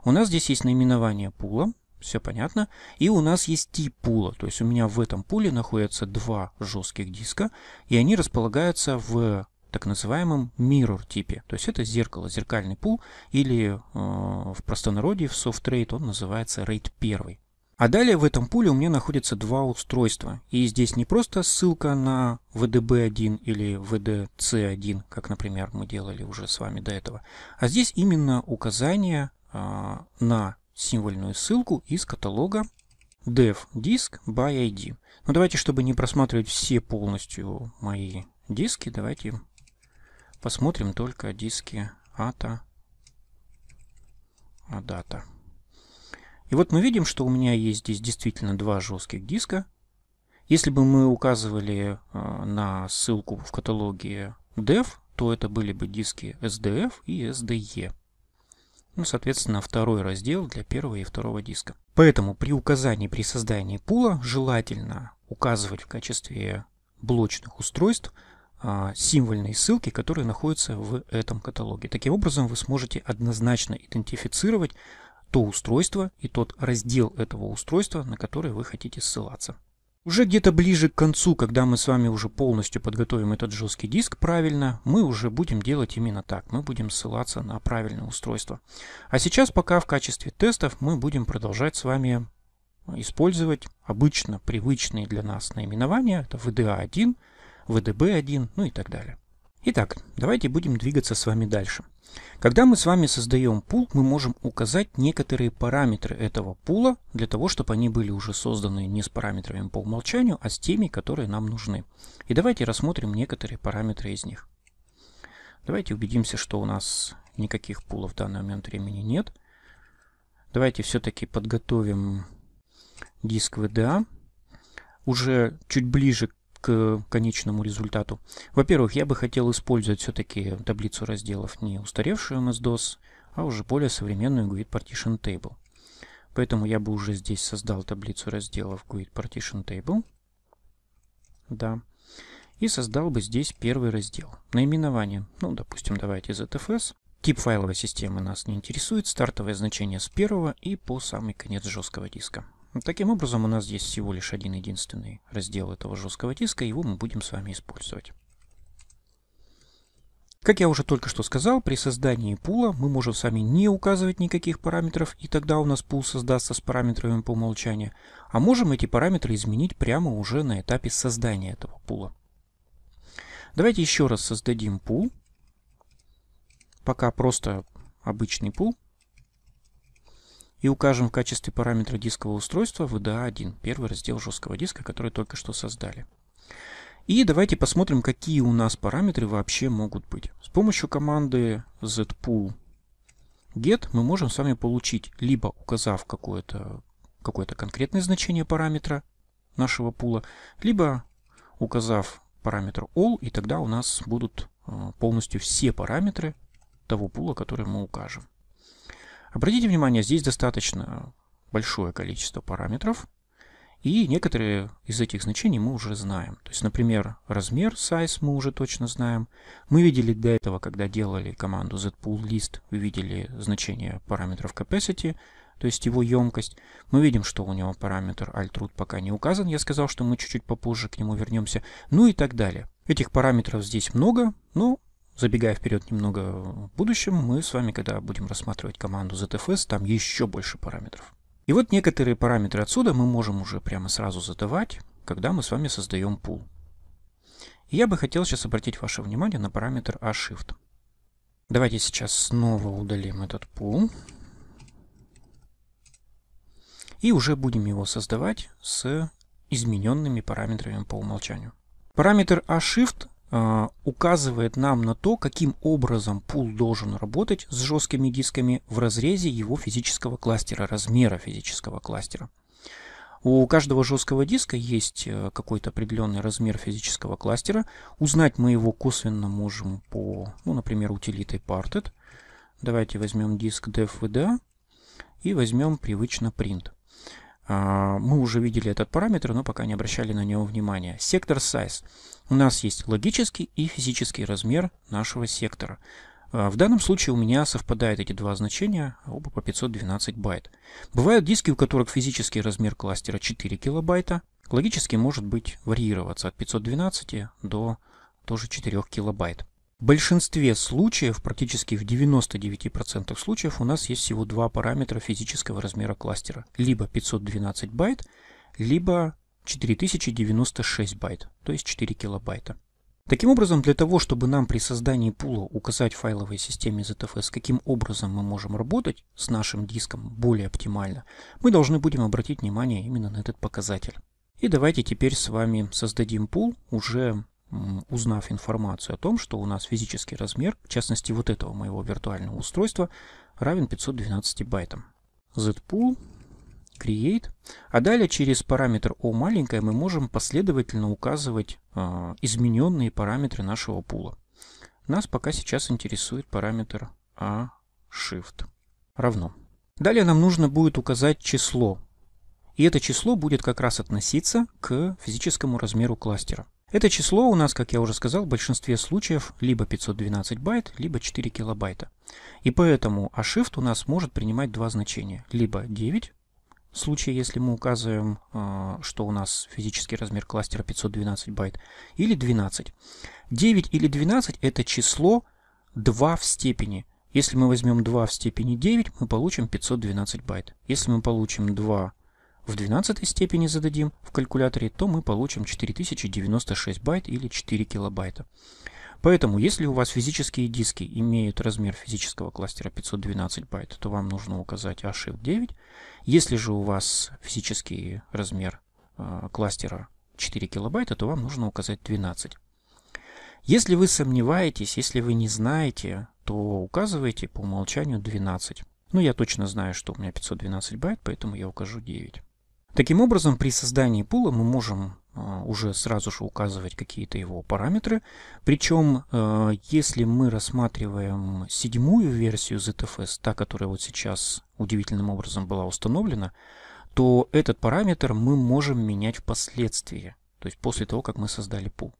У нас здесь есть наименование пула, все понятно. И у нас есть тип пула, то есть у меня в этом пуле находятся два жестких диска, и они располагаются в так называемом mirror типе, то есть это зеркало, зеркальный пул, или э, в простонародье, в софтрейд он называется RAID 1. А далее в этом пуле у меня находятся два устройства. И здесь не просто ссылка на VDB1 или VDC1, как, например, мы делали уже с вами до этого, а здесь именно указание э, на символьную ссылку из каталога dev disk by ID. Но ну, давайте, чтобы не просматривать все полностью мои диски, давайте посмотрим только диски ATA. А дата. И вот мы видим, что у меня есть здесь действительно два жестких диска. Если бы мы указывали э, на ссылку в каталоге dev, то это были бы диски SDF и SDE. Ну, соответственно, второй раздел для первого и второго диска. Поэтому при указании при создании пула желательно указывать в качестве блочных устройств а, символьные ссылки, которые находятся в этом каталоге. Таким образом, вы сможете однозначно идентифицировать то устройство и тот раздел этого устройства, на который вы хотите ссылаться. Уже где-то ближе к концу, когда мы с вами уже полностью подготовим этот жесткий диск правильно, мы уже будем делать именно так. Мы будем ссылаться на правильное устройство. А сейчас пока в качестве тестов мы будем продолжать с вами использовать обычно привычные для нас наименования. Это VDA1, VDB1, ну и так далее. Итак, давайте будем двигаться с вами дальше. Когда мы с вами создаем пул, мы можем указать некоторые параметры этого пула, для того, чтобы они были уже созданы не с параметрами по умолчанию, а с теми, которые нам нужны. И давайте рассмотрим некоторые параметры из них. Давайте убедимся, что у нас никаких пулов в данный момент времени нет. Давайте все-таки подготовим диск VDA. Уже чуть ближе к конечному результату. Во-первых, я бы хотел использовать все-таки таблицу разделов не устаревшую MS-DOS, а уже более современную GUID Partition Table. Поэтому я бы уже здесь создал таблицу разделов GUID Partition Table. Да. И создал бы здесь первый раздел. Наименование. Ну, допустим, давайте ZFS. Тип файловой системы нас не интересует. Стартовое значение с первого и по самый конец жесткого диска. Ну, таким образом, у нас здесь всего лишь один единственный раздел этого жесткого диска, его мы будем с вами использовать. Как я уже только что сказал, при создании пула мы можем с вами не указывать никаких параметров, и тогда у нас пул создастся с параметрами по умолчанию, а можем эти параметры изменить прямо уже на этапе создания этого пула. Давайте еще раз создадим пул, пока просто обычный пул и укажем в качестве параметра дискового устройства VDA1, первый раздел жесткого диска, который только что создали. И давайте посмотрим, какие у нас параметры вообще могут быть. С помощью команды zpool get мы можем с вами получить, либо указав какое-то какое конкретное значение параметра нашего пула, либо указав параметр all, и тогда у нас будут э, полностью все параметры того пула, который мы укажем. Обратите внимание, здесь достаточно большое количество параметров, и некоторые из этих значений мы уже знаем. То есть, например, размер, size мы уже точно знаем. Мы видели до этого, когда делали команду zpoolList, вы видели значение параметров capacity, то есть его емкость. Мы видим, что у него параметр altroot пока не указан. Я сказал, что мы чуть-чуть попозже к нему вернемся. Ну и так далее. Этих параметров здесь много, но забегая вперед немного в будущем, мы с вами, когда будем рассматривать команду ZFS, там еще больше параметров. И вот некоторые параметры отсюда мы можем уже прямо сразу задавать, когда мы с вами создаем пул. И я бы хотел сейчас обратить ваше внимание на параметр ashift. Давайте сейчас снова удалим этот пул. И уже будем его создавать с измененными параметрами по умолчанию. Параметр ashift а, указывает нам на то, каким образом пул должен работать с жесткими дисками в разрезе его физического кластера, размера физического кластера. У каждого жесткого диска есть э, какой-то определенный размер физического кластера. Узнать мы его косвенно можем по, ну, например, утилитой parted. Давайте возьмем диск devvda и возьмем привычно print. А, мы уже видели этот параметр, но пока не обращали на него внимания. Сектор size. У нас есть логический и физический размер нашего сектора. А, в данном случае у меня совпадают эти два значения, оба по 512 байт. Бывают диски, у которых физический размер кластера 4 килобайта, логически может быть варьироваться от 512 до тоже 4 килобайт. В большинстве случаев, практически в 99% случаев, у нас есть всего два параметра физического размера кластера. Либо 512 байт, либо 4096 байт, то есть 4 килобайта. Таким образом, для того, чтобы нам при создании пула указать файловой системе ZFS, каким образом мы можем работать с нашим диском более оптимально, мы должны будем обратить внимание именно на этот показатель. И давайте теперь с вами создадим пул, уже узнав информацию о том, что у нас физический размер, в частности вот этого моего виртуального устройства, равен 512 байтам. zpool create, а далее через параметр O маленькое мы можем последовательно указывать э, измененные параметры нашего пула. Нас пока сейчас интересует параметр A «а» shift равно. Далее нам нужно будет указать число. И это число будет как раз относиться к физическому размеру кластера. Это число у нас, как я уже сказал, в большинстве случаев либо 512 байт, либо 4 килобайта. И поэтому A «а shift у нас может принимать два значения, либо 9 случае, если мы указываем, э, что у нас физический размер кластера 512 байт, или 12. 9 или 12 – это число 2 в степени. Если мы возьмем 2 в степени 9, мы получим 512 байт. Если мы получим 2 в 12 степени зададим в калькуляторе, то мы получим 4096 байт или 4 килобайта. Поэтому, если у вас физические диски имеют размер физического кластера 512 байт, то вам нужно указать ASHIFT 9. Если же у вас физический размер э, кластера 4 килобайта, то вам нужно указать 12. Если вы сомневаетесь, если вы не знаете, то указывайте по умолчанию 12. Ну, я точно знаю, что у меня 512 байт, поэтому я укажу 9. Таким образом, при создании пула мы можем а, уже сразу же указывать какие-то его параметры. Причем, э, если мы рассматриваем седьмую версию ZFS, та, которая вот сейчас удивительным образом была установлена, то этот параметр мы можем менять впоследствии, то есть после того, как мы создали пул.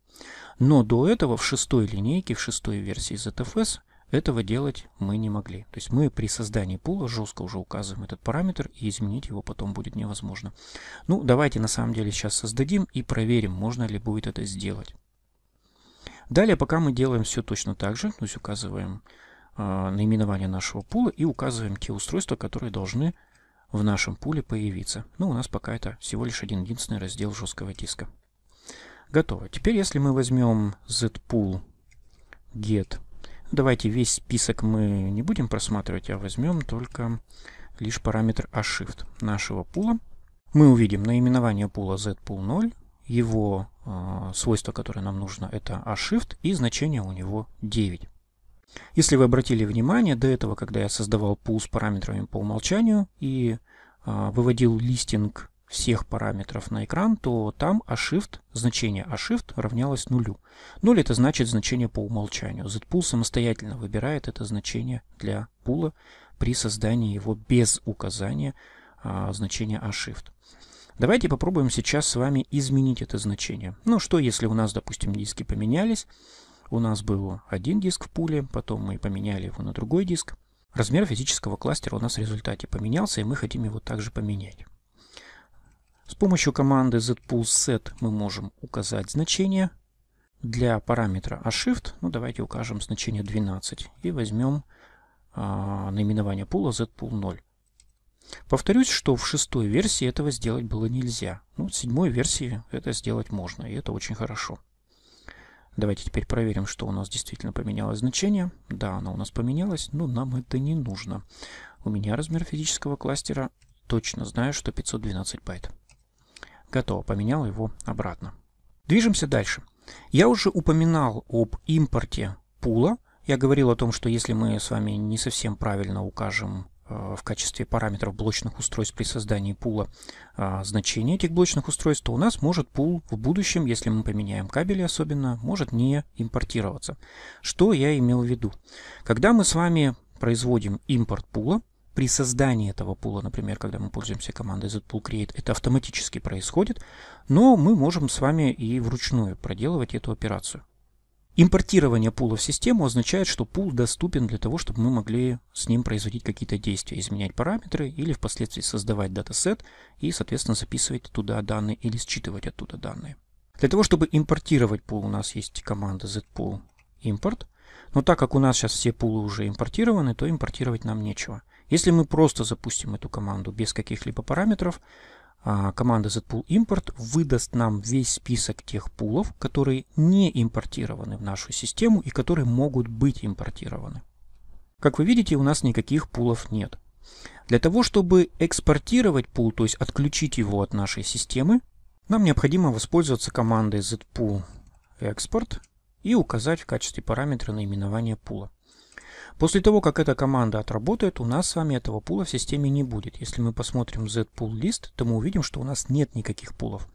Но до этого в шестой линейке, в шестой версии ZFS этого делать мы не могли. То есть мы при создании пула жестко уже указываем этот параметр, и изменить его потом будет невозможно. Ну, давайте на самом деле сейчас создадим и проверим, можно ли будет это сделать. Далее, пока мы делаем все точно так же, то есть указываем э, наименование нашего пула и указываем те устройства, которые должны в нашем пуле появиться. Ну, у нас пока это всего лишь один единственный раздел жесткого диска. Готово. Теперь, если мы возьмем zpool get Давайте весь список мы не будем просматривать, а возьмем только лишь параметр ashift а нашего пула. Мы увидим наименование пула zpool 0, его э, а, свойство, которое нам нужно, это ashift, а и значение у него 9. Если вы обратили внимание, до этого, когда я создавал пул с параметрами по умолчанию и э, выводил листинг всех параметров на экран, то там A-Shift, а значение A-Shift а равнялось нулю. ноль это значит значение по умолчанию. z самостоятельно выбирает это значение для пула при создании его без указания а, значения A-Shift. А Давайте попробуем сейчас с вами изменить это значение. Ну что, если у нас, допустим, диски поменялись, у нас был один диск в пуле, потом мы поменяли его на другой диск. Размер физического кластера у нас в результате поменялся, и мы хотим его также поменять. С помощью команды ZPulseSet мы можем указать значение. Для параметра ashift, а ну давайте укажем значение 12 и возьмем а, наименование пула zpool 0. Повторюсь, что в шестой версии этого сделать было нельзя. Ну, в седьмой версии это сделать можно, и это очень хорошо. Давайте теперь проверим, что у нас действительно поменялось значение. Да, оно у нас поменялось, но нам это не нужно. У меня размер физического кластера точно знаю, что 512 байт. Готово, поменял его обратно. Движемся дальше. Я уже упоминал об импорте пула. Я говорил о том, что если мы с вами не совсем правильно укажем э, в качестве параметров блочных устройств при создании пула э, значение этих блочных устройств, то у нас может пул в будущем, если мы поменяем кабели особенно, может не импортироваться. Что я имел в виду? Когда мы с вами производим импорт пула, при создании этого пула, например, когда мы пользуемся командой zpool create, это автоматически происходит, но мы можем с вами и вручную проделывать эту операцию. Импортирование пула в систему означает, что пул доступен для того, чтобы мы могли с ним производить какие-то действия, изменять параметры или впоследствии создавать датасет и, соответственно, записывать туда данные или считывать оттуда данные. Для того, чтобы импортировать пул, у нас есть команда zpool import – но так как у нас сейчас все пулы уже импортированы, то импортировать нам нечего. Если мы просто запустим эту команду без каких-либо параметров, а, команда zpool import выдаст нам весь список тех пулов, которые не импортированы в нашу систему и которые могут быть импортированы. Как вы видите, у нас никаких пулов нет. Для того, чтобы экспортировать пул, то есть отключить его от нашей системы, нам необходимо воспользоваться командой zpool export и указать в качестве параметра наименование пула. После того, как эта команда отработает, у нас с вами этого пула в системе не будет. Если мы посмотрим zpool list то мы увидим, что у нас нет никаких пулов.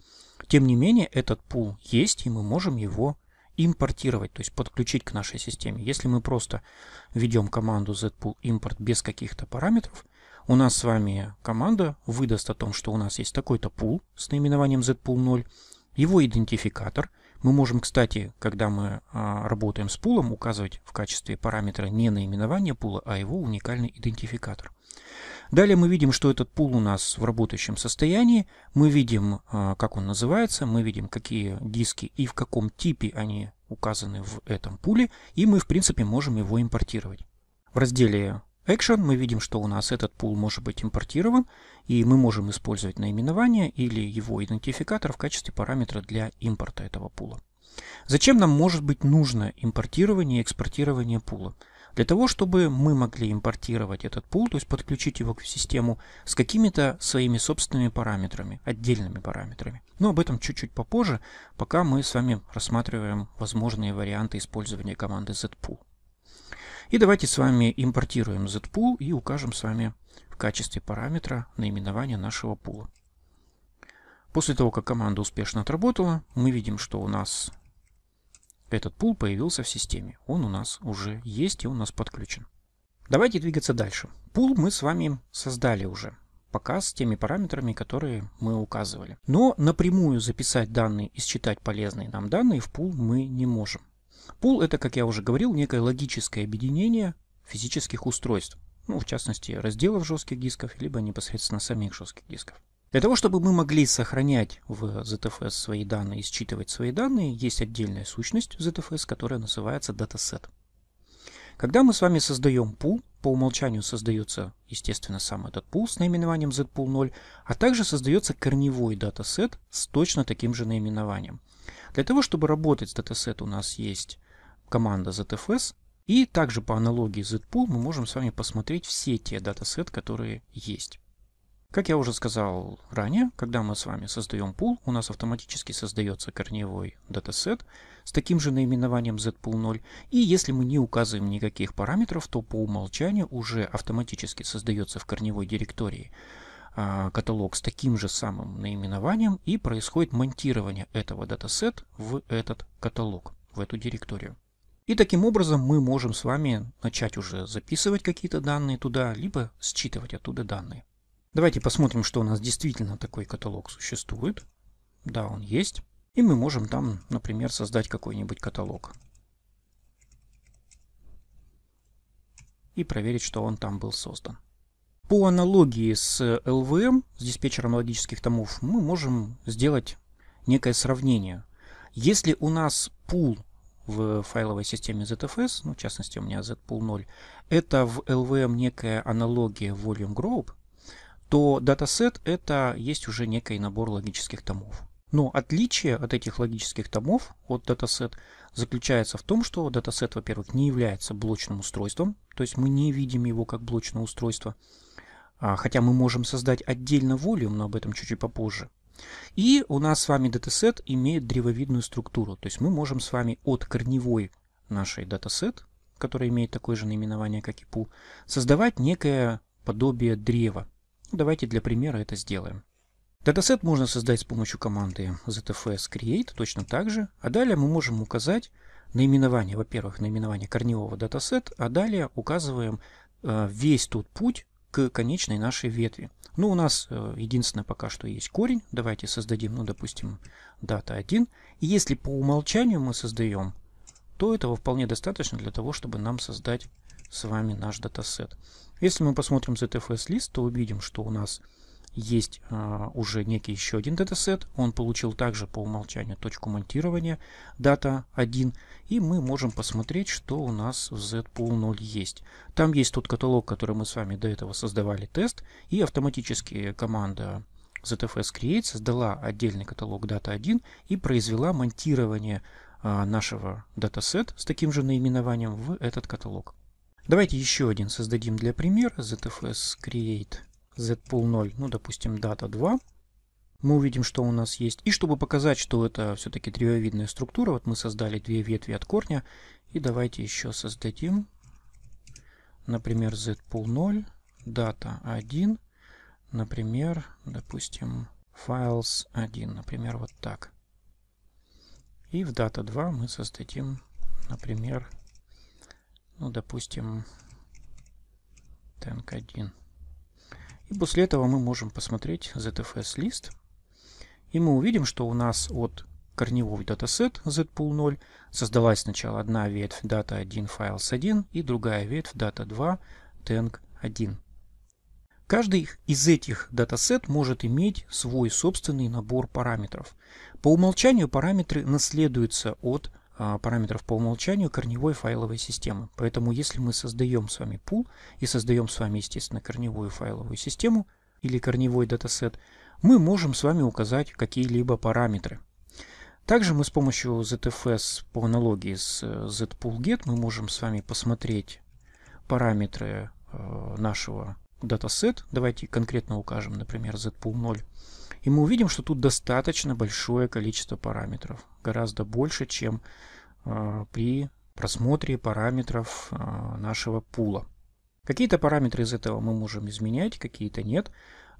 Тем не менее, этот пул есть, и мы можем его импортировать, то есть подключить к нашей системе. Если мы просто введем команду zpool import без каких-то параметров, у нас с вами команда выдаст о том, что у нас есть такой-то пул с наименованием zpool0, его идентификатор – мы можем, кстати, когда мы а, работаем с пулом, указывать в качестве параметра не наименование пула, а его уникальный идентификатор. Далее мы видим, что этот пул у нас в работающем состоянии. Мы видим, а, как он называется, мы видим, какие диски и в каком типе они указаны в этом пуле, и мы, в принципе, можем его импортировать. В разделе Action, мы видим, что у нас этот пул может быть импортирован, и мы можем использовать наименование или его идентификатор в качестве параметра для импорта этого пула. Зачем нам может быть нужно импортирование и экспортирование пула? Для того, чтобы мы могли импортировать этот пул, то есть подключить его к систему с какими-то своими собственными параметрами, отдельными параметрами. Но об этом чуть-чуть попозже, пока мы с вами рассматриваем возможные варианты использования команды zpool. И давайте с вами импортируем zpool и укажем с вами в качестве параметра наименование нашего пула. После того, как команда успешно отработала, мы видим, что у нас этот пул появился в системе. Он у нас уже есть и он у нас подключен. Давайте двигаться дальше. Пул мы с вами создали уже показ с теми параметрами, которые мы указывали. Но напрямую записать данные и считать полезные нам данные в пул мы не можем. Пул – это, как я уже говорил, некое логическое объединение физических устройств, ну, в частности, разделов жестких дисков, либо непосредственно самих жестких дисков. Для того, чтобы мы могли сохранять в ZFS свои данные и считывать свои данные, есть отдельная сущность ZFS, которая называется датасет. Когда мы с вами создаем пул, по умолчанию создается, естественно, сам этот пул с наименованием zpool0, а также создается корневой датасет с точно таким же наименованием. Для того, чтобы работать с датасет, у нас есть команда ZFS. И также по аналогии ZPool мы можем с вами посмотреть все те датасеты, которые есть. Как я уже сказал ранее, когда мы с вами создаем пул, у нас автоматически создается корневой датасет с таким же наименованием zpool 0. И если мы не указываем никаких параметров, то по умолчанию уже автоматически создается в корневой директории а, каталог с таким же самым наименованием и происходит монтирование этого датасет в этот каталог, в эту директорию. И таким образом мы можем с вами начать уже записывать какие-то данные туда, либо считывать оттуда данные. Давайте посмотрим, что у нас действительно такой каталог существует. Да, он есть. И мы можем там, например, создать какой-нибудь каталог. И проверить, что он там был создан. По аналогии с LVM, с диспетчером логических томов, мы можем сделать некое сравнение. Если у нас пул в файловой системе ZFS, ну, в частности у меня zpool 0, это в LVM некая аналогия volume group, то датасет это есть уже некий набор логических томов. Но ну, отличие от этих логических томов от датасет заключается в том, что датасет, во-первых, не является блочным устройством, то есть мы не видим его как блочное устройство, а, хотя мы можем создать отдельно Volume, но об этом чуть-чуть попозже. И у нас с вами датасет имеет древовидную структуру. То есть мы можем с вами от корневой нашей датасет, которая имеет такое же наименование, как и пул, создавать некое подобие древа. Ну, давайте для примера это сделаем. Датасет можно создать с помощью команды zfs create точно так же. А далее мы можем указать наименование, во-первых, наименование корневого датасет, а далее указываем э, весь тот путь к конечной нашей ветви. Ну, у нас э, единственное пока что есть корень. Давайте создадим, ну, допустим, дата 1. И если по умолчанию мы создаем, то этого вполне достаточно для того, чтобы нам создать с вами наш датасет. Если мы посмотрим ZFS-лист, то увидим, что у нас есть э, уже некий еще один датасет. Он получил также по умолчанию точку монтирования дата 1. И мы можем посмотреть, что у нас в zpool 0 есть. Там есть тот каталог, который мы с вами до этого создавали тест. И автоматически команда ZFS Create создала отдельный каталог дата 1 и произвела монтирование а, нашего датасет с таким же наименованием в этот каталог. Давайте еще один создадим для примера. ZFS Create zpool 0, ну, допустим, data 2, мы увидим, что у нас есть. И чтобы показать, что это все-таки древовидная структура, вот мы создали две ветви от корня. И давайте еще создадим, например, zpool 0, data 1, например, допустим, files 1, например, вот так. И в data 2 мы создадим, например, ну, допустим, tank 1. И после этого мы можем посмотреть ZFS-лист. И мы увидим, что у нас от корневой датасет zpool 0 создалась сначала одна ветвь data1 files1 и другая ветвь data2 tank1. Каждый из этих датасет может иметь свой собственный набор параметров. По умолчанию параметры наследуются от а, параметров по умолчанию корневой файловой системы. Поэтому если мы создаем с вами пул и создаем с вами, естественно, корневую файловую систему или корневой датасет, мы можем с вами указать какие-либо параметры. Также мы с помощью ZFS по аналогии с э, zpool.get мы можем с вами посмотреть параметры э, нашего датасет. Давайте конкретно укажем, например, zpool 0. И мы увидим, что тут достаточно большое количество параметров, гораздо больше, чем э, при просмотре параметров э, нашего пула. Какие-то параметры из этого мы можем изменять, какие-то нет.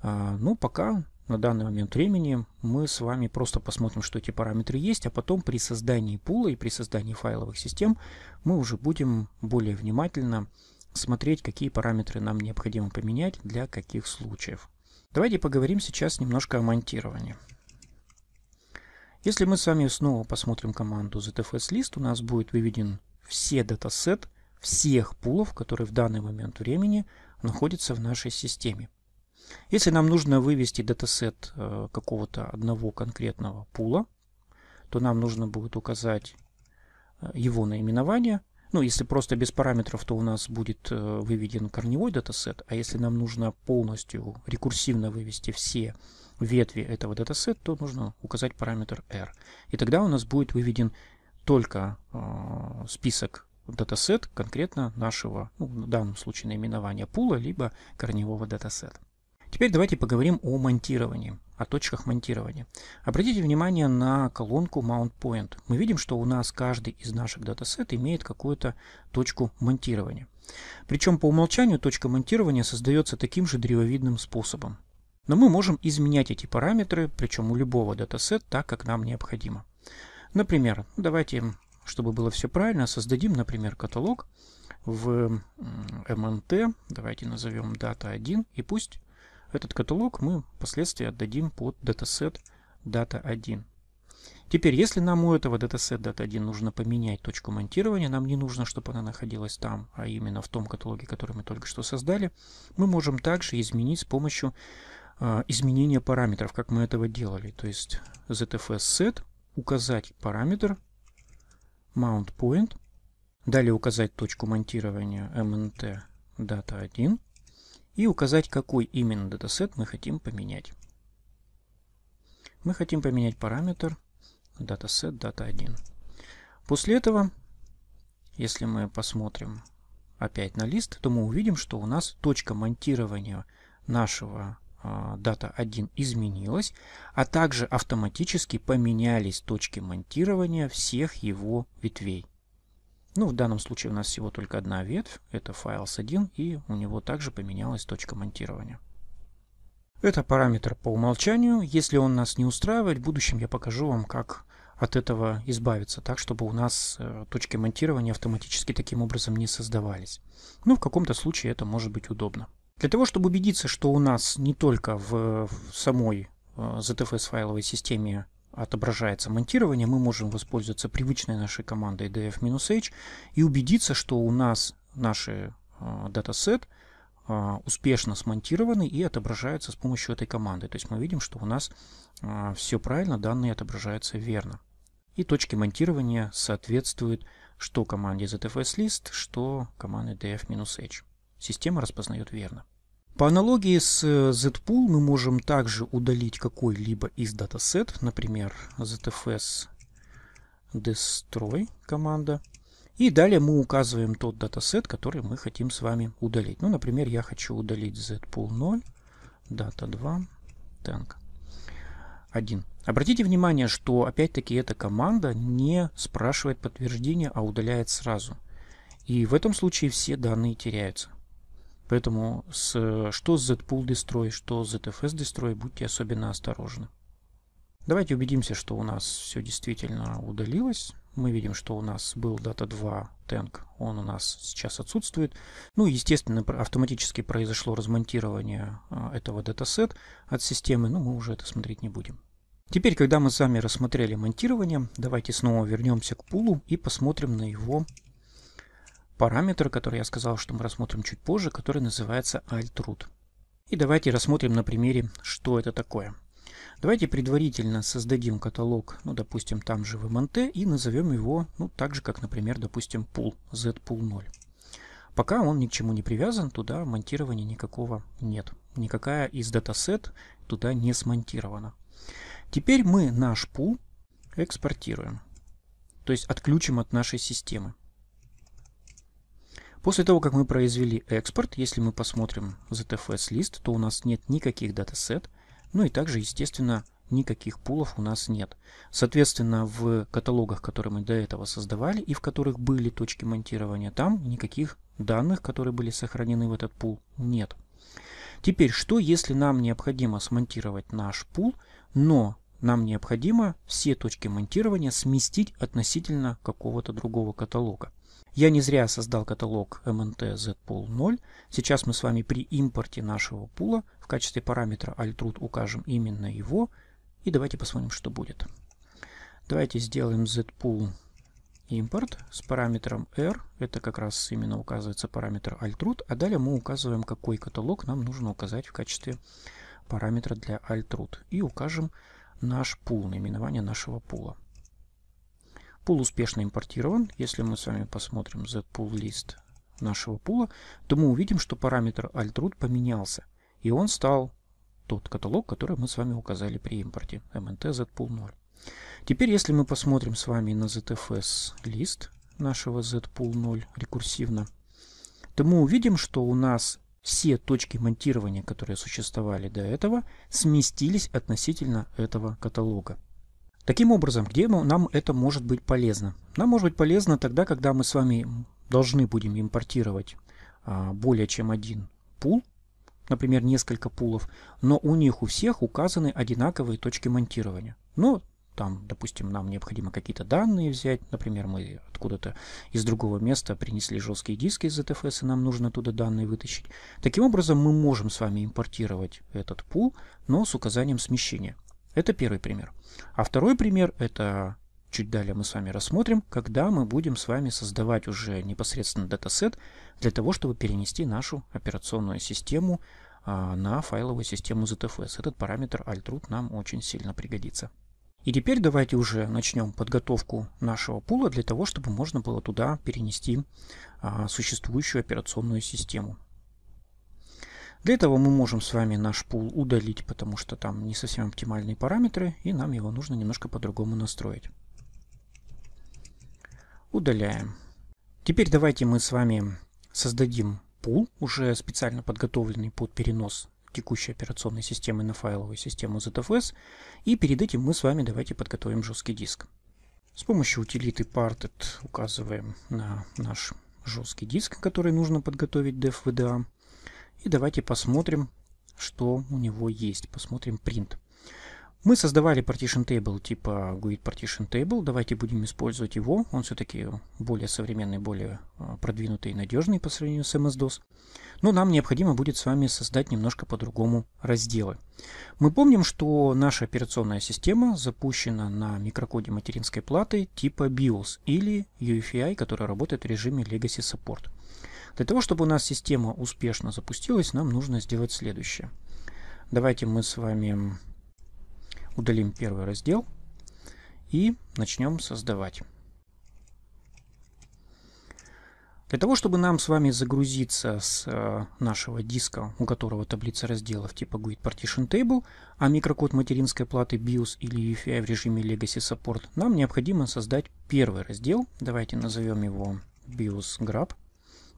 Э, ну, пока на данный момент времени мы с вами просто посмотрим, что эти параметры есть, а потом при создании пула и при создании файловых систем мы уже будем более внимательно смотреть, какие параметры нам необходимо поменять для каких случаев. Давайте поговорим сейчас немножко о монтировании. Если мы с вами снова посмотрим команду zfs list, у нас будет выведен все датасет всех пулов, которые в данный момент времени находятся в нашей системе. Если нам нужно вывести датасет э, какого-то одного конкретного пула, то нам нужно будет указать э, его наименование, ну, если просто без параметров, то у нас будет э, выведен корневой датасет, а если нам нужно полностью рекурсивно вывести все ветви этого датасета, то нужно указать параметр R. И тогда у нас будет выведен только э, список датасет конкретно нашего, ну, в данном случае наименования пула, либо корневого датасета. Теперь давайте поговорим о монтировании, о точках монтирования. Обратите внимание на колонку Mount Point. Мы видим, что у нас каждый из наших датасет имеет какую-то точку монтирования. Причем по умолчанию точка монтирования создается таким же древовидным способом. Но мы можем изменять эти параметры, причем у любого датасет, так как нам необходимо. Например, давайте, чтобы было все правильно, создадим, например, каталог в MNT, давайте назовем data 1, и пусть этот каталог мы впоследствии отдадим под датасет data1. Теперь, если нам у этого датасет data1 нужно поменять точку монтирования, нам не нужно, чтобы она находилась там, а именно в том каталоге, который мы только что создали, мы можем также изменить с помощью э, изменения параметров, как мы этого делали. То есть ZFS set указать параметр mount point, далее указать точку монтирования mnt data1, и указать, какой именно датасет мы хотим поменять. Мы хотим поменять параметр датасет data1. После этого, если мы посмотрим опять на лист, то мы увидим, что у нас точка монтирования нашего а, дата 1 изменилась, а также автоматически поменялись точки монтирования всех его ветвей. Ну, в данном случае у нас всего только одна ветвь, это files1, и у него также поменялась точка монтирования. Это параметр по умолчанию. Если он нас не устраивает, в будущем я покажу вам, как от этого избавиться, так, чтобы у нас э, точки монтирования автоматически таким образом не создавались. Ну, в каком-то случае это может быть удобно. Для того, чтобы убедиться, что у нас не только в самой э, ZFS файловой системе отображается монтирование, мы можем воспользоваться привычной нашей командой df-h и убедиться, что у нас наш а, датасет а, успешно смонтированы и отображаются с помощью этой команды. То есть мы видим, что у нас а, все правильно, данные отображаются верно. И точки монтирования соответствуют что команде list что команде df-h. Система распознает верно. По аналогии с э, zpool мы можем также удалить какой-либо из датасет, например, zfs destroy команда. И далее мы указываем тот датасет, который мы хотим с вами удалить. Ну, например, я хочу удалить zpool 0, data 2, tank 1. Обратите внимание, что опять-таки эта команда не спрашивает подтверждения, а удаляет сразу. И в этом случае все данные теряются. Поэтому с, что с Zpool Destroy, что с ZFS Destroy, будьте особенно осторожны. Давайте убедимся, что у нас все действительно удалилось. Мы видим, что у нас был Data 2 тенк, он у нас сейчас отсутствует. Ну, естественно, автоматически произошло размонтирование а, этого датасет от системы, но мы уже это смотреть не будем. Теперь, когда мы с вами рассмотрели монтирование, давайте снова вернемся к пулу и посмотрим на его параметр, который я сказал, что мы рассмотрим чуть позже, который называется Altroot. И давайте рассмотрим на примере, что это такое. Давайте предварительно создадим каталог, ну, допустим, там же в МНТ, и назовем его, ну, так же, как, например, допустим, pool, zpool 0. Пока он ни к чему не привязан, туда монтирования никакого нет. Никакая из датасет туда не смонтирована. Теперь мы наш пул экспортируем. То есть отключим от нашей системы. После того, как мы произвели экспорт, если мы посмотрим ZFS-лист, то у нас нет никаких датасет, ну и также, естественно, никаких пулов у нас нет. Соответственно, в каталогах, которые мы до этого создавали и в которых были точки монтирования, там никаких данных, которые были сохранены в этот пул, нет. Теперь, что если нам необходимо смонтировать наш пул, но нам необходимо все точки монтирования сместить относительно какого-то другого каталога. Я не зря создал каталог MNT zpool 0. Сейчас мы с вами при импорте нашего пула в качестве параметра altrud укажем именно его. И давайте посмотрим, что будет. Давайте сделаем zpool импорт с параметром r. Это как раз именно указывается параметр altrud. А далее мы указываем, какой каталог нам нужно указать в качестве параметра для altrud. И укажем наш пул, наименование нашего пула. Пул успешно импортирован. Если мы с вами посмотрим zpool пул лист нашего пула, то мы увидим, что параметр altRoot поменялся, и он стал тот каталог, который мы с вами указали при импорте, mnt zpool 0. Теперь, если мы посмотрим с вами на zfs лист нашего zpool 0 рекурсивно, то мы увидим, что у нас все точки монтирования, которые существовали до этого, сместились относительно этого каталога. Таким образом, где нам это может быть полезно? Нам может быть полезно тогда, когда мы с вами должны будем импортировать а, более чем один пул, например, несколько пулов, но у них у всех указаны одинаковые точки монтирования. Но ну, там, допустим, нам необходимо какие-то данные взять, например, мы откуда-то из другого места принесли жесткие диски из ZFS, и нам нужно туда данные вытащить. Таким образом, мы можем с вами импортировать этот пул, но с указанием смещения. Это первый пример. А второй пример – это чуть далее мы с вами рассмотрим, когда мы будем с вами создавать уже непосредственно датасет для того, чтобы перенести нашу операционную систему а, на файловую систему ZFS. Этот параметр altroot нам очень сильно пригодится. И теперь давайте уже начнем подготовку нашего пула для того, чтобы можно было туда перенести а, существующую операционную систему. Для этого мы можем с вами наш пул удалить, потому что там не совсем оптимальные параметры, и нам его нужно немножко по-другому настроить. Удаляем. Теперь давайте мы с вами создадим пул, уже специально подготовленный под перенос текущей операционной системы на файловую систему ZFS. И перед этим мы с вами давайте подготовим жесткий диск. С помощью утилиты parted указываем на наш жесткий диск, который нужно подготовить DevVDA. И давайте посмотрим, что у него есть. Посмотрим print. Мы создавали partition table типа GUID partition table. Давайте будем использовать его. Он все-таки более современный, более э, продвинутый и надежный по сравнению с MS-DOS. Но нам необходимо будет с вами создать немножко по-другому разделы. Мы помним, что наша операционная система запущена на микрокоде материнской платы типа BIOS или UEFI, которая работает в режиме Legacy Support. Для того, чтобы у нас система успешно запустилась, нам нужно сделать следующее. Давайте мы с вами удалим первый раздел и начнем создавать. Для того, чтобы нам с вами загрузиться с э, нашего диска, у которого таблица разделов типа GUID Partition Table, а микрокод материнской платы BIOS или UEFI в режиме Legacy Support, нам необходимо создать первый раздел. Давайте назовем его BIOS Grab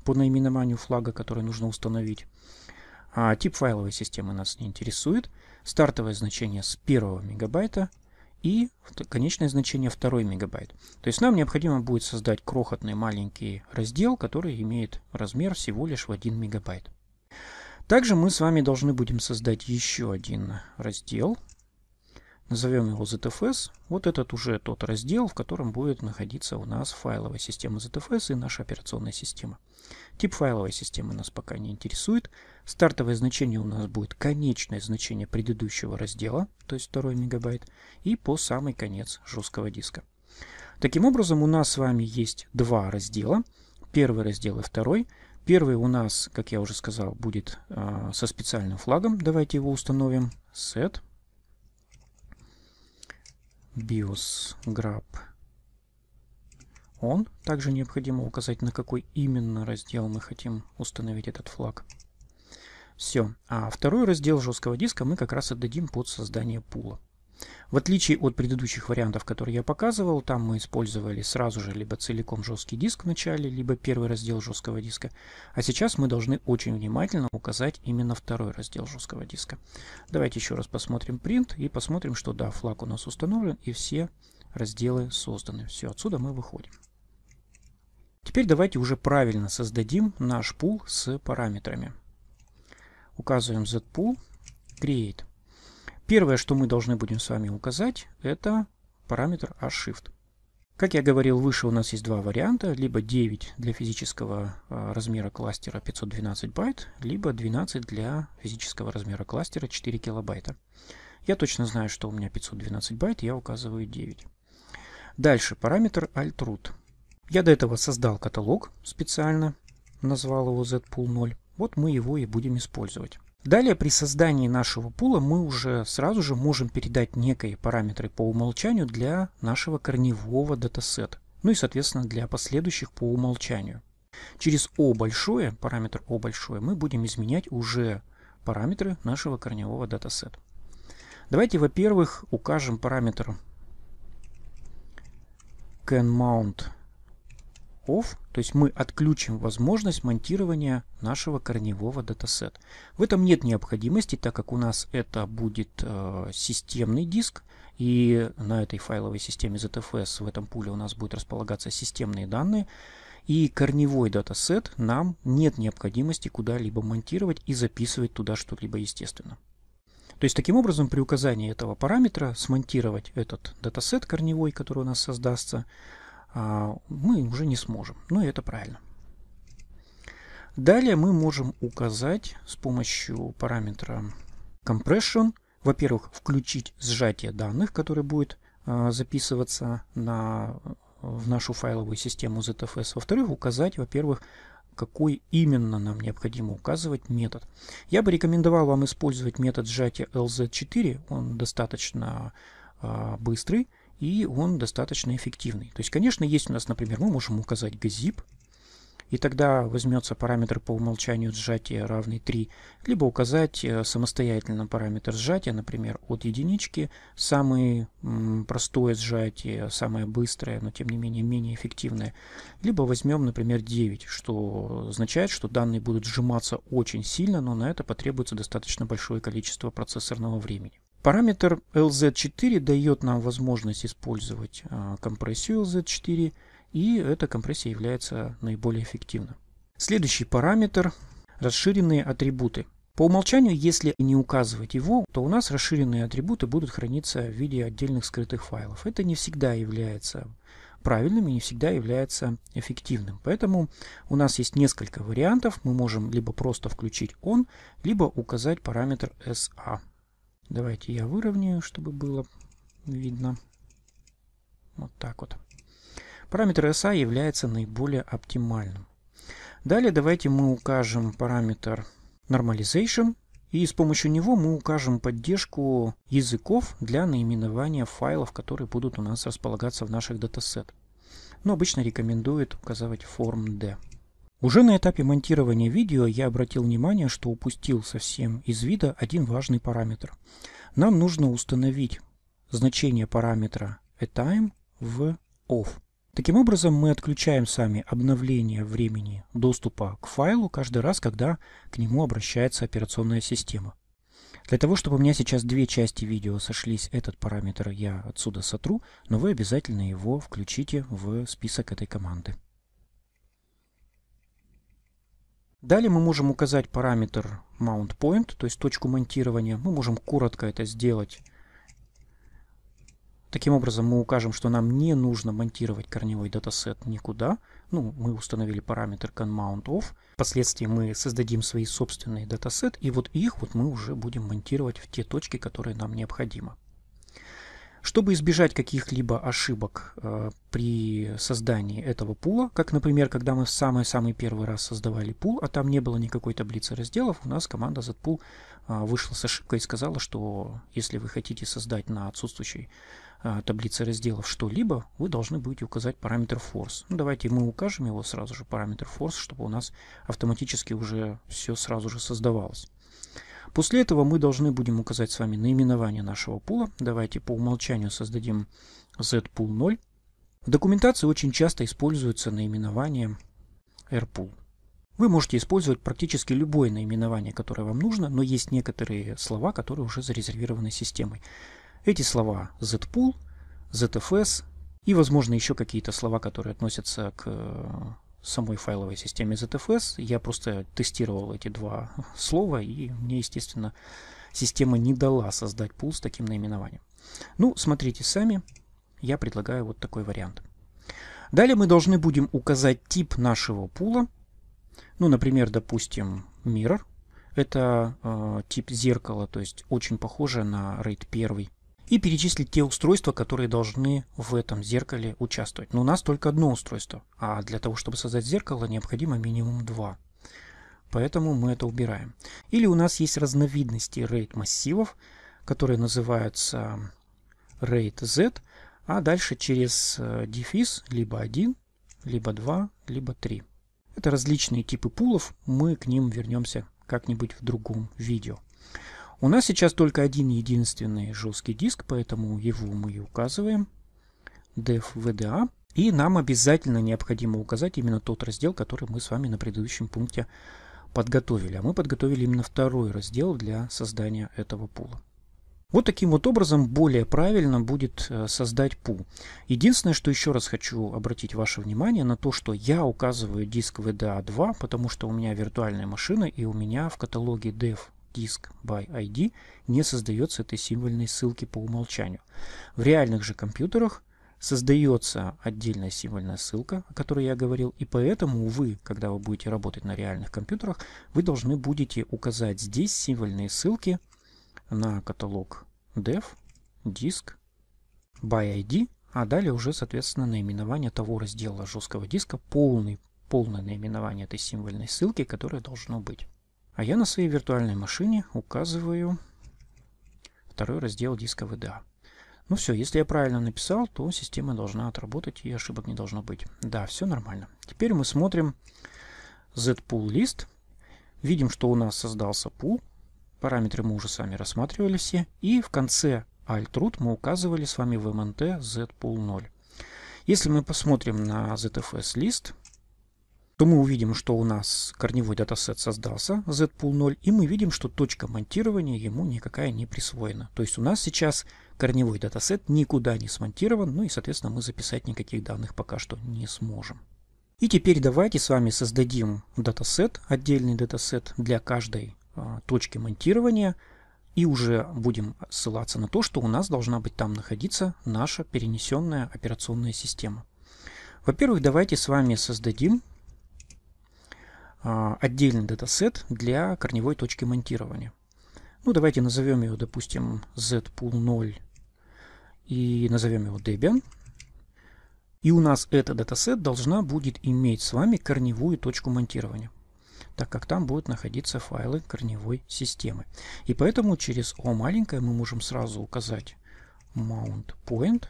по наименованию флага, который нужно установить. А тип файловой системы нас не интересует. Стартовое значение с 1 мегабайта и конечное значение 2 мегабайт. То есть нам необходимо будет создать крохотный маленький раздел, который имеет размер всего лишь в 1 мегабайт. Также мы с вами должны будем создать еще один раздел, Назовем его ZFS. Вот этот уже тот раздел, в котором будет находиться у нас файловая система ZFS и наша операционная система. Тип файловой системы нас пока не интересует. Стартовое значение у нас будет конечное значение предыдущего раздела, то есть 2 мегабайт, и по самый конец жесткого диска. Таким образом, у нас с вами есть два раздела. Первый раздел и второй. Первый у нас, как я уже сказал, будет э, со специальным флагом. Давайте его установим. Set BIOS grab. On. Также необходимо указать, на какой именно раздел мы хотим установить этот флаг. Все. А второй раздел жесткого диска мы как раз отдадим под создание пула. В отличие от предыдущих вариантов, которые я показывал, там мы использовали сразу же либо целиком жесткий диск в начале, либо первый раздел жесткого диска. А сейчас мы должны очень внимательно указать именно второй раздел жесткого диска. Давайте еще раз посмотрим print и посмотрим, что да, флаг у нас установлен и все разделы созданы. Все, отсюда мы выходим. Теперь давайте уже правильно создадим наш пул с параметрами. Указываем zpool, create Первое, что мы должны будем с вами указать, это параметр hShift. Как я говорил выше, у нас есть два варианта, либо 9 а, для физического размера кластера 512 байт, либо 12 для физического размера кластера 4 килобайта. Я точно знаю, что у меня 512 байт, я указываю 9. Дальше параметр altroot. Я до этого создал каталог специально, назвал его zpool0. Вот мы его и будем использовать. Далее при создании нашего пула мы уже сразу же можем передать некие параметры по умолчанию для нашего корневого датасета, ну и соответственно для последующих по умолчанию. Через O большое, параметр O большое, мы будем изменять уже параметры нашего корневого датасета. Давайте, во-первых, укажем параметр canMount off, то есть мы отключим возможность монтирования нашего корневого датасета. В этом нет необходимости, так как у нас это будет э, системный диск, и на этой файловой системе ZFS в этом пуле у нас будут располагаться системные данные, и корневой датасет нам нет необходимости куда-либо монтировать и записывать туда что-либо естественно. То есть таким образом при указании этого параметра смонтировать этот датасет корневой, который у нас создастся, а, мы уже не сможем. Но ну, это правильно. Далее мы можем указать с помощью параметра compression, во-первых, включить сжатие данных, которое будет а, записываться на, в нашу файловую систему ZFS. Во-вторых, указать, во-первых, какой именно нам необходимо указывать метод. Я бы рекомендовал вам использовать метод сжатия LZ4, он достаточно э, быстрый, и он достаточно эффективный. То есть, конечно, есть у нас, например, мы можем указать gzip, и тогда возьмется параметр по умолчанию сжатия равный 3, либо указать э, самостоятельно параметр сжатия, например, от единички, самое простое сжатие, самое быстрое, но тем не менее менее эффективное, либо возьмем, например, 9, что означает, что данные будут сжиматься очень сильно, но на это потребуется достаточно большое количество процессорного времени. Параметр LZ4 дает нам возможность использовать а, компрессию LZ4, и эта компрессия является наиболее эффективной. Следующий параметр – расширенные атрибуты. По умолчанию, если не указывать его, то у нас расширенные атрибуты будут храниться в виде отдельных скрытых файлов. Это не всегда является правильным и не всегда является эффективным. Поэтому у нас есть несколько вариантов. Мы можем либо просто включить он, либо указать параметр SA. Давайте я выровняю, чтобы было видно. Вот так вот. Параметр SA является наиболее оптимальным. Далее давайте мы укажем параметр Normalization. И с помощью него мы укажем поддержку языков для наименования файлов, которые будут у нас располагаться в наших датасет. Но обычно рекомендует указывать form D. Уже на этапе монтирования видео я обратил внимание, что упустил совсем из вида один важный параметр. Нам нужно установить значение параметра time в off. Таким образом, мы отключаем сами обновление времени доступа к файлу каждый раз, когда к нему обращается операционная система. Для того, чтобы у меня сейчас две части видео сошлись, этот параметр я отсюда сотру, но вы обязательно его включите в список этой команды. Далее мы можем указать параметр mount point, то есть точку монтирования. Мы можем коротко это сделать. Таким образом мы укажем, что нам не нужно монтировать корневой датасет никуда. Ну, мы установили параметр canMountOf. Впоследствии мы создадим свои собственные датасет, и вот их вот мы уже будем монтировать в те точки, которые нам необходимо. Чтобы избежать каких-либо ошибок э, при создании этого пула, как, например, когда мы в самый-самый первый раз создавали пул, а там не было никакой таблицы разделов, у нас команда zpool э, вышла с ошибкой и сказала, что если вы хотите создать на отсутствующей э, таблице разделов что-либо, вы должны будете указать параметр force. Ну, давайте мы укажем его сразу же, параметр force, чтобы у нас автоматически уже все сразу же создавалось. После этого мы должны будем указать с вами наименование нашего пула. Давайте по умолчанию создадим zpool 0. В документации очень часто используется наименование rpool. Вы можете использовать практически любое наименование, которое вам нужно, но есть некоторые слова, которые уже зарезервированы системой. Эти слова zpool, zfs и, возможно, еще какие-то слова, которые относятся к э, самой файловой системе ZFS. Я просто тестировал эти два слова, и мне, естественно, система не дала создать пул с таким наименованием. Ну, смотрите сами, я предлагаю вот такой вариант. Далее мы должны будем указать тип нашего пула. Ну, например, допустим, mirror. Это э, тип зеркала, то есть очень похоже на RAID 1 и перечислить те устройства, которые должны в этом зеркале участвовать. Но у нас только одно устройство, а для того, чтобы создать зеркало, необходимо минимум два. Поэтому мы это убираем. Или у нас есть разновидности RAID массивов, которые называются RAID Z, а дальше через э, дефис либо 1, либо 2, либо 3. Это различные типы пулов, мы к ним вернемся как-нибудь в другом видео. У нас сейчас только один единственный жесткий диск, поэтому его мы и указываем. dev И нам обязательно необходимо указать именно тот раздел, который мы с вами на предыдущем пункте подготовили. А мы подготовили именно второй раздел для создания этого пула. Вот таким вот образом более правильно будет э, создать пул. Единственное, что еще раз хочу обратить ваше внимание на то, что я указываю диск VDA2, потому что у меня виртуальная машина и у меня в каталоге dev диск by ID не создается этой символьной ссылки по умолчанию. В реальных же компьютерах создается отдельная символьная ссылка, о которой я говорил, и поэтому вы, когда вы будете работать на реальных компьютерах, вы должны будете указать здесь символьные ссылки на каталог dev, диск, by ID, а далее уже, соответственно, наименование того раздела жесткого диска, полный, полное наименование этой символьной ссылки, которое должно быть. А я на своей виртуальной машине указываю второй раздел диска VDA. А. Ну все, если я правильно написал, то система должна отработать и ошибок не должно быть. Да, все нормально. Теперь мы смотрим zpool лист. Видим, что у нас создался пул. Параметры мы уже сами рассматривали все. И в конце alt-root мы указывали с вами в МНТ zpool 0. Если мы посмотрим на zfs лист, то мы увидим, что у нас корневой датасет создался, zpool 0, и мы видим, что точка монтирования ему никакая не присвоена. То есть у нас сейчас корневой датасет никуда не смонтирован, ну и, соответственно, мы записать никаких данных пока что не сможем. И теперь давайте с вами создадим датасет, отдельный датасет для каждой а, точки монтирования, и уже будем ссылаться на то, что у нас должна быть там находиться наша перенесенная операционная система. Во-первых, давайте с вами создадим а, отдельный датасет для корневой точки монтирования. Ну, давайте назовем ее, допустим, zpool0 и назовем его Debian. И у нас этот датасет должна будет иметь с вами корневую точку монтирования, так как там будут находиться файлы корневой системы. И поэтому через O маленькое мы можем сразу указать mount point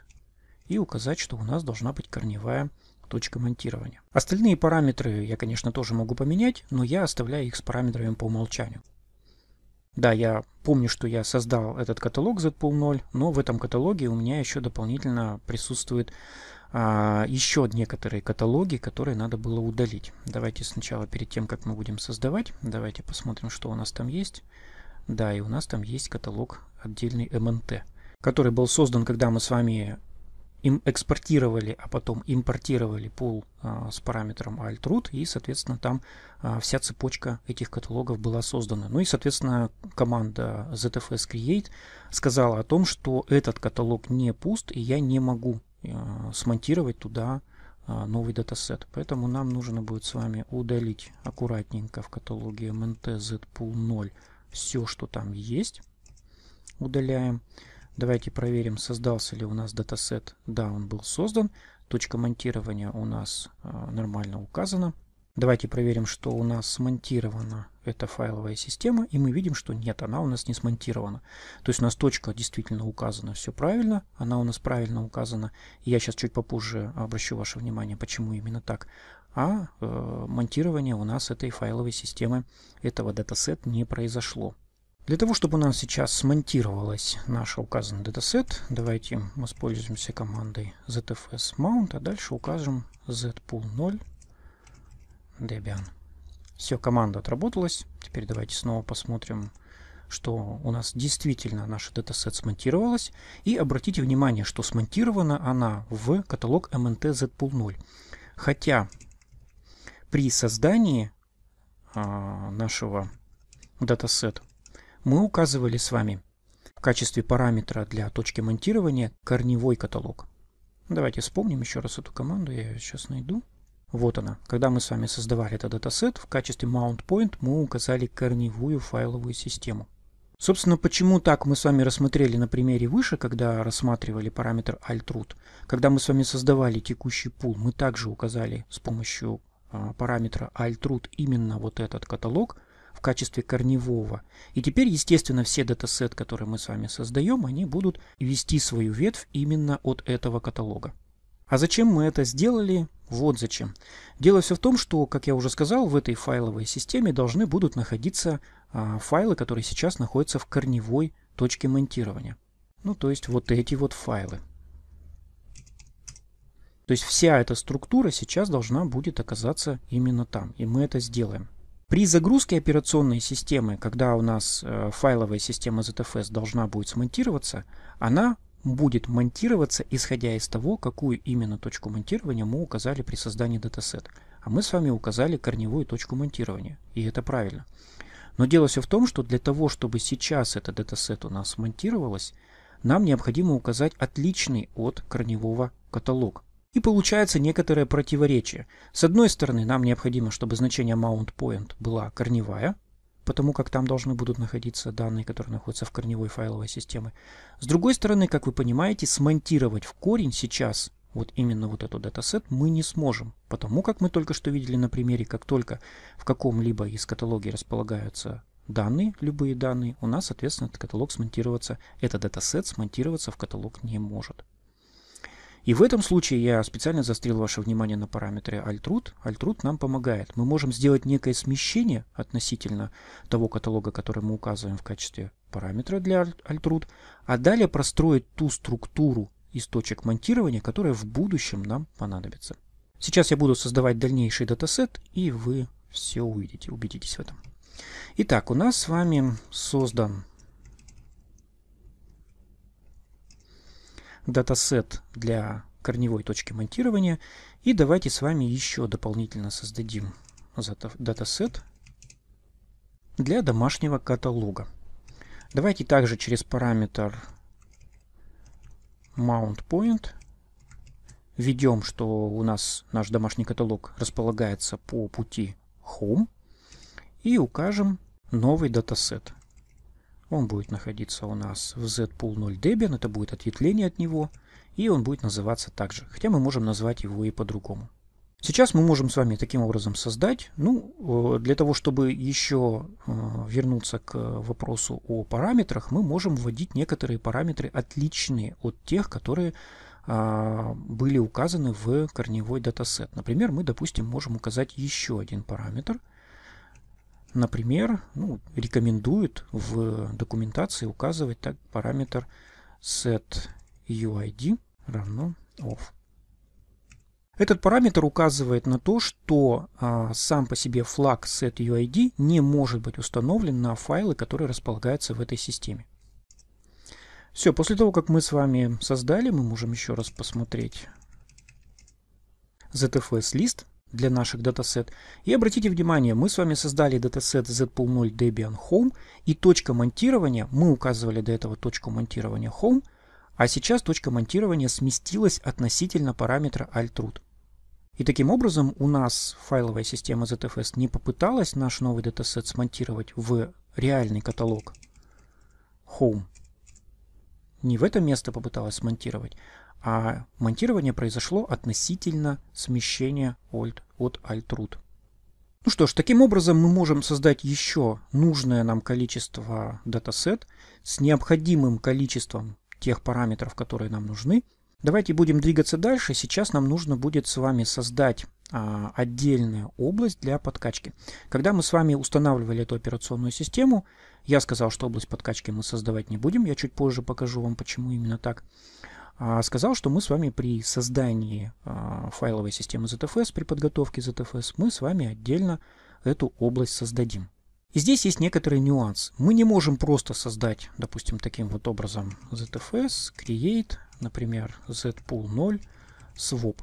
и указать, что у нас должна быть корневая точка монтирования. Остальные параметры я, конечно, тоже могу поменять, но я оставляю их с параметрами по умолчанию. Да, я помню, что я создал этот каталог ZPOOL0, но в этом каталоге у меня еще дополнительно присутствует а, еще некоторые каталоги, которые надо было удалить. Давайте сначала, перед тем, как мы будем создавать, давайте посмотрим, что у нас там есть. Да, и у нас там есть каталог отдельный MNT, который был создан, когда мы с вами им экспортировали, а потом импортировали пул а, с параметром altroot, и, соответственно, там а, вся цепочка этих каталогов была создана. Ну и, соответственно, команда ZFS Create сказала о том, что этот каталог не пуст, и я не могу э, смонтировать туда а, новый датасет. Поэтому нам нужно будет с вами удалить аккуратненько в каталоге mnt zpool 0 все, что там есть. Удаляем. Давайте проверим, создался ли у нас датасет. Да, он был создан. Точка монтирования у нас э, нормально указана. Давайте проверим, что у нас смонтирована эта файловая система, и мы видим, что нет, она у нас не смонтирована. То есть у нас точка действительно указана, все правильно, она у нас правильно указана. Я сейчас чуть попозже обращу ваше внимание, почему именно так. А э, монтирование у нас этой файловой системы, этого датасет не произошло. Для того, чтобы у нас сейчас смонтировалась наш указанный датасет, давайте воспользуемся командой zfs mount, а дальше укажем zpool 0 debian. Все, команда отработалась. Теперь давайте снова посмотрим, что у нас действительно наш датасет смонтировалась. И обратите внимание, что смонтирована она в каталог mnt zpool 0. Хотя при создании а, нашего датасета мы указывали с вами в качестве параметра для точки монтирования корневой каталог. Давайте вспомним еще раз эту команду, я ее сейчас найду. Вот она. Когда мы с вами создавали этот датасет, в качестве mount point мы указали корневую файловую систему. Собственно, почему так мы с вами рассмотрели на примере выше, когда рассматривали параметр altroot. Когда мы с вами создавали текущий пул, мы также указали с помощью а, параметра altroot именно вот этот каталог – качестве корневого. И теперь, естественно, все датасеты, которые мы с вами создаем, они будут вести свою ветвь именно от этого каталога. А зачем мы это сделали? Вот зачем. Дело все в том, что, как я уже сказал, в этой файловой системе должны будут находиться а, файлы, которые сейчас находятся в корневой точке монтирования. Ну, то есть вот эти вот файлы. То есть вся эта структура сейчас должна будет оказаться именно там, и мы это сделаем. При загрузке операционной системы, когда у нас э, файловая система ZFS должна будет смонтироваться, она будет монтироваться, исходя из того, какую именно точку монтирования мы указали при создании датасет. А мы с вами указали корневую точку монтирования, и это правильно. Но дело все в том, что для того, чтобы сейчас этот датасет у нас смонтировалось, нам необходимо указать отличный от корневого каталог. И получается некоторое противоречие. С одной стороны, нам необходимо, чтобы значение mount point была корневая, потому как там должны будут находиться данные, которые находятся в корневой файловой системе. С другой стороны, как вы понимаете, смонтировать в корень сейчас вот именно вот этот датасет мы не сможем, потому как мы только что видели на примере, как только в каком-либо из каталоги располагаются данные, любые данные, у нас, соответственно, этот каталог смонтироваться, этот датасет смонтироваться в каталог не может. И в этом случае я специально застрел ваше внимание на параметре altrut. Altrut нам помогает. Мы можем сделать некое смещение относительно того каталога, который мы указываем в качестве параметра для altrut, а далее простроить ту структуру из точек монтирования, которая в будущем нам понадобится. Сейчас я буду создавать дальнейший датасет, и вы все увидите, убедитесь в этом. Итак, у нас с вами создан датасет для корневой точки монтирования. И давайте с вами еще дополнительно создадим датасет для домашнего каталога. Давайте также через параметр mountPoint введем, что у нас наш домашний каталог располагается по пути home и укажем новый датасет. Он будет находиться у нас в zpool 0 Debian, это будет ответвление от него, и он будет называться также, хотя мы можем назвать его и по-другому. Сейчас мы можем с вами таким образом создать, ну, э, для того, чтобы еще э, вернуться к вопросу о параметрах, мы можем вводить некоторые параметры, отличные от тех, которые а, были указаны в корневой датасет. Например, мы, допустим, можем указать еще один параметр – Например, ну, рекомендуют в документации указывать так параметр set_uid равно off. Этот параметр указывает на то, что а, сам по себе флаг setuid не может быть установлен на файлы, которые располагаются в этой системе. Все, после того, как мы с вами создали, мы можем еще раз посмотреть ZFS-лист для наших датасет. И обратите внимание, мы с вами создали датасет zpool0 Debian Home и точка монтирования, мы указывали до этого точку монтирования Home, а сейчас точка монтирования сместилась относительно параметра altroot. И таким образом у нас файловая система ZFS не попыталась наш новый датасет смонтировать в реальный каталог Home. Не в это место попыталась смонтировать, а монтирование произошло относительно смещения alt от alt-root. Ну что ж, таким образом мы можем создать еще нужное нам количество датасет с необходимым количеством тех параметров, которые нам нужны. Давайте будем двигаться дальше. Сейчас нам нужно будет с вами создать а, отдельную область для подкачки. Когда мы с вами устанавливали эту операционную систему, я сказал, что область подкачки мы создавать не будем. Я чуть позже покажу вам, почему именно так. А, сказал, что мы с вами при создании а, файловой системы ZFS, при подготовке ZFS, мы с вами отдельно эту область создадим. И здесь есть некоторый нюанс. Мы не можем просто создать, допустим, таким вот образом ZFS, create, например, zpool 0, swap.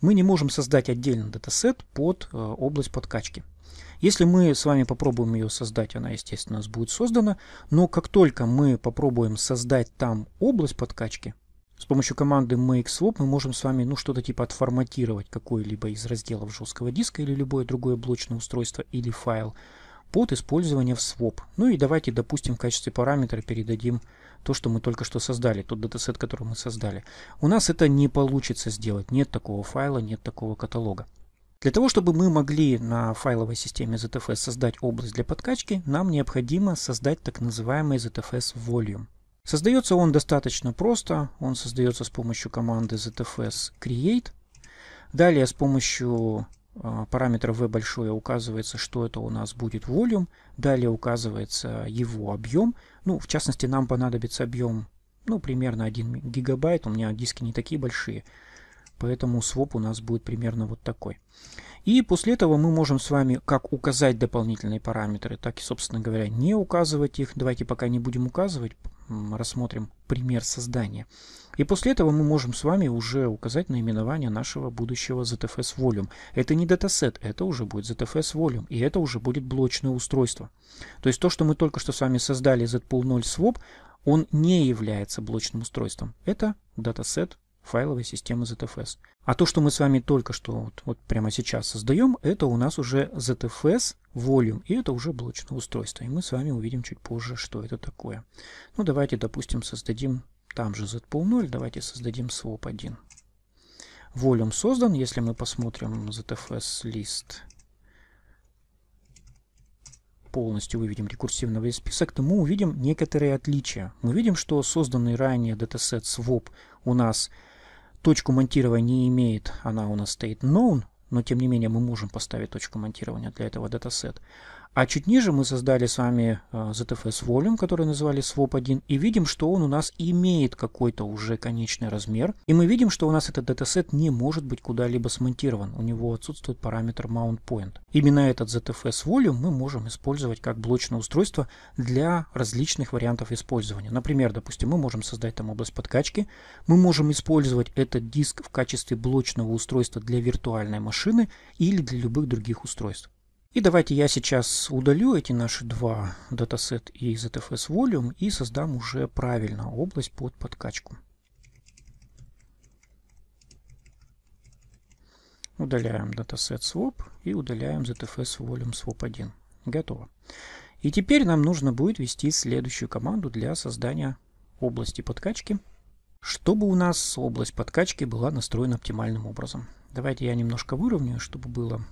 Мы не можем создать отдельно датасет под э, область подкачки. Если мы с вами попробуем ее создать, она, естественно, у нас будет создана. Но как только мы попробуем создать там область подкачки, с помощью команды makeswap мы можем с вами ну что-то типа отформатировать какой-либо из разделов жесткого диска или любое другое блочное устройство или файл под использование в swap. Ну и давайте, допустим, в качестве параметра передадим то, что мы только что создали, тот датасет, который мы создали. У нас это не получится сделать, нет такого файла, нет такого каталога. Для того, чтобы мы могли на файловой системе ZFS создать область для подкачки, нам необходимо создать так называемый ZFS Volume. Создается он достаточно просто. Он создается с помощью команды zfs create. Далее с помощью а, параметра v большое указывается, что это у нас будет volume. Далее указывается его объем. Ну, в частности, нам понадобится объем, ну, примерно 1 гигабайт. У меня диски не такие большие, поэтому своп у нас будет примерно вот такой. И после этого мы можем с вами как указать дополнительные параметры, так и, собственно говоря, не указывать их. Давайте пока не будем указывать, рассмотрим пример создания. И после этого мы можем с вами уже указать наименование нашего будущего ZFS Volume. Это не датасет, это уже будет ZFS Volume, и это уже будет блочное устройство. То есть то, что мы только что с вами создали ZPool 0 Swap, он не является блочным устройством. Это датасет файловой системы ZFS. А то, что мы с вами только что, вот, вот прямо сейчас создаем, это у нас уже ZFS Volume, и это уже блочное устройство. И мы с вами увидим чуть позже, что это такое. Ну, давайте, допустим, создадим там же ZPOL0, давайте создадим swap 1. Volume создан, если мы посмотрим ZFS лист полностью выведем рекурсивно весь список, то мы увидим некоторые отличия. Мы видим, что созданный ранее датасет swap у нас точку монтирования не имеет, она у нас стоит known, но тем не менее мы можем поставить точку монтирования для этого датасет. А чуть ниже мы создали с вами э, ZFS Volume, который называли Swap1, и видим, что он у нас имеет какой-то уже конечный размер. И мы видим, что у нас этот датасет не может быть куда-либо смонтирован. У него отсутствует параметр Mount Point. Именно этот ZFS Volume мы можем использовать как блочное устройство для различных вариантов использования. Например, допустим, мы можем создать там область подкачки. Мы можем использовать этот диск в качестве блочного устройства для виртуальной машины или для любых других устройств. И давайте я сейчас удалю эти наши два датасет и ZFS Volume и создам уже правильно область под подкачку. Удаляем датасет swap и удаляем ZFS Volume Swap 1. Готово. И теперь нам нужно будет ввести следующую команду для создания области подкачки, чтобы у нас область подкачки была настроена оптимальным образом. Давайте я немножко выровняю, чтобы было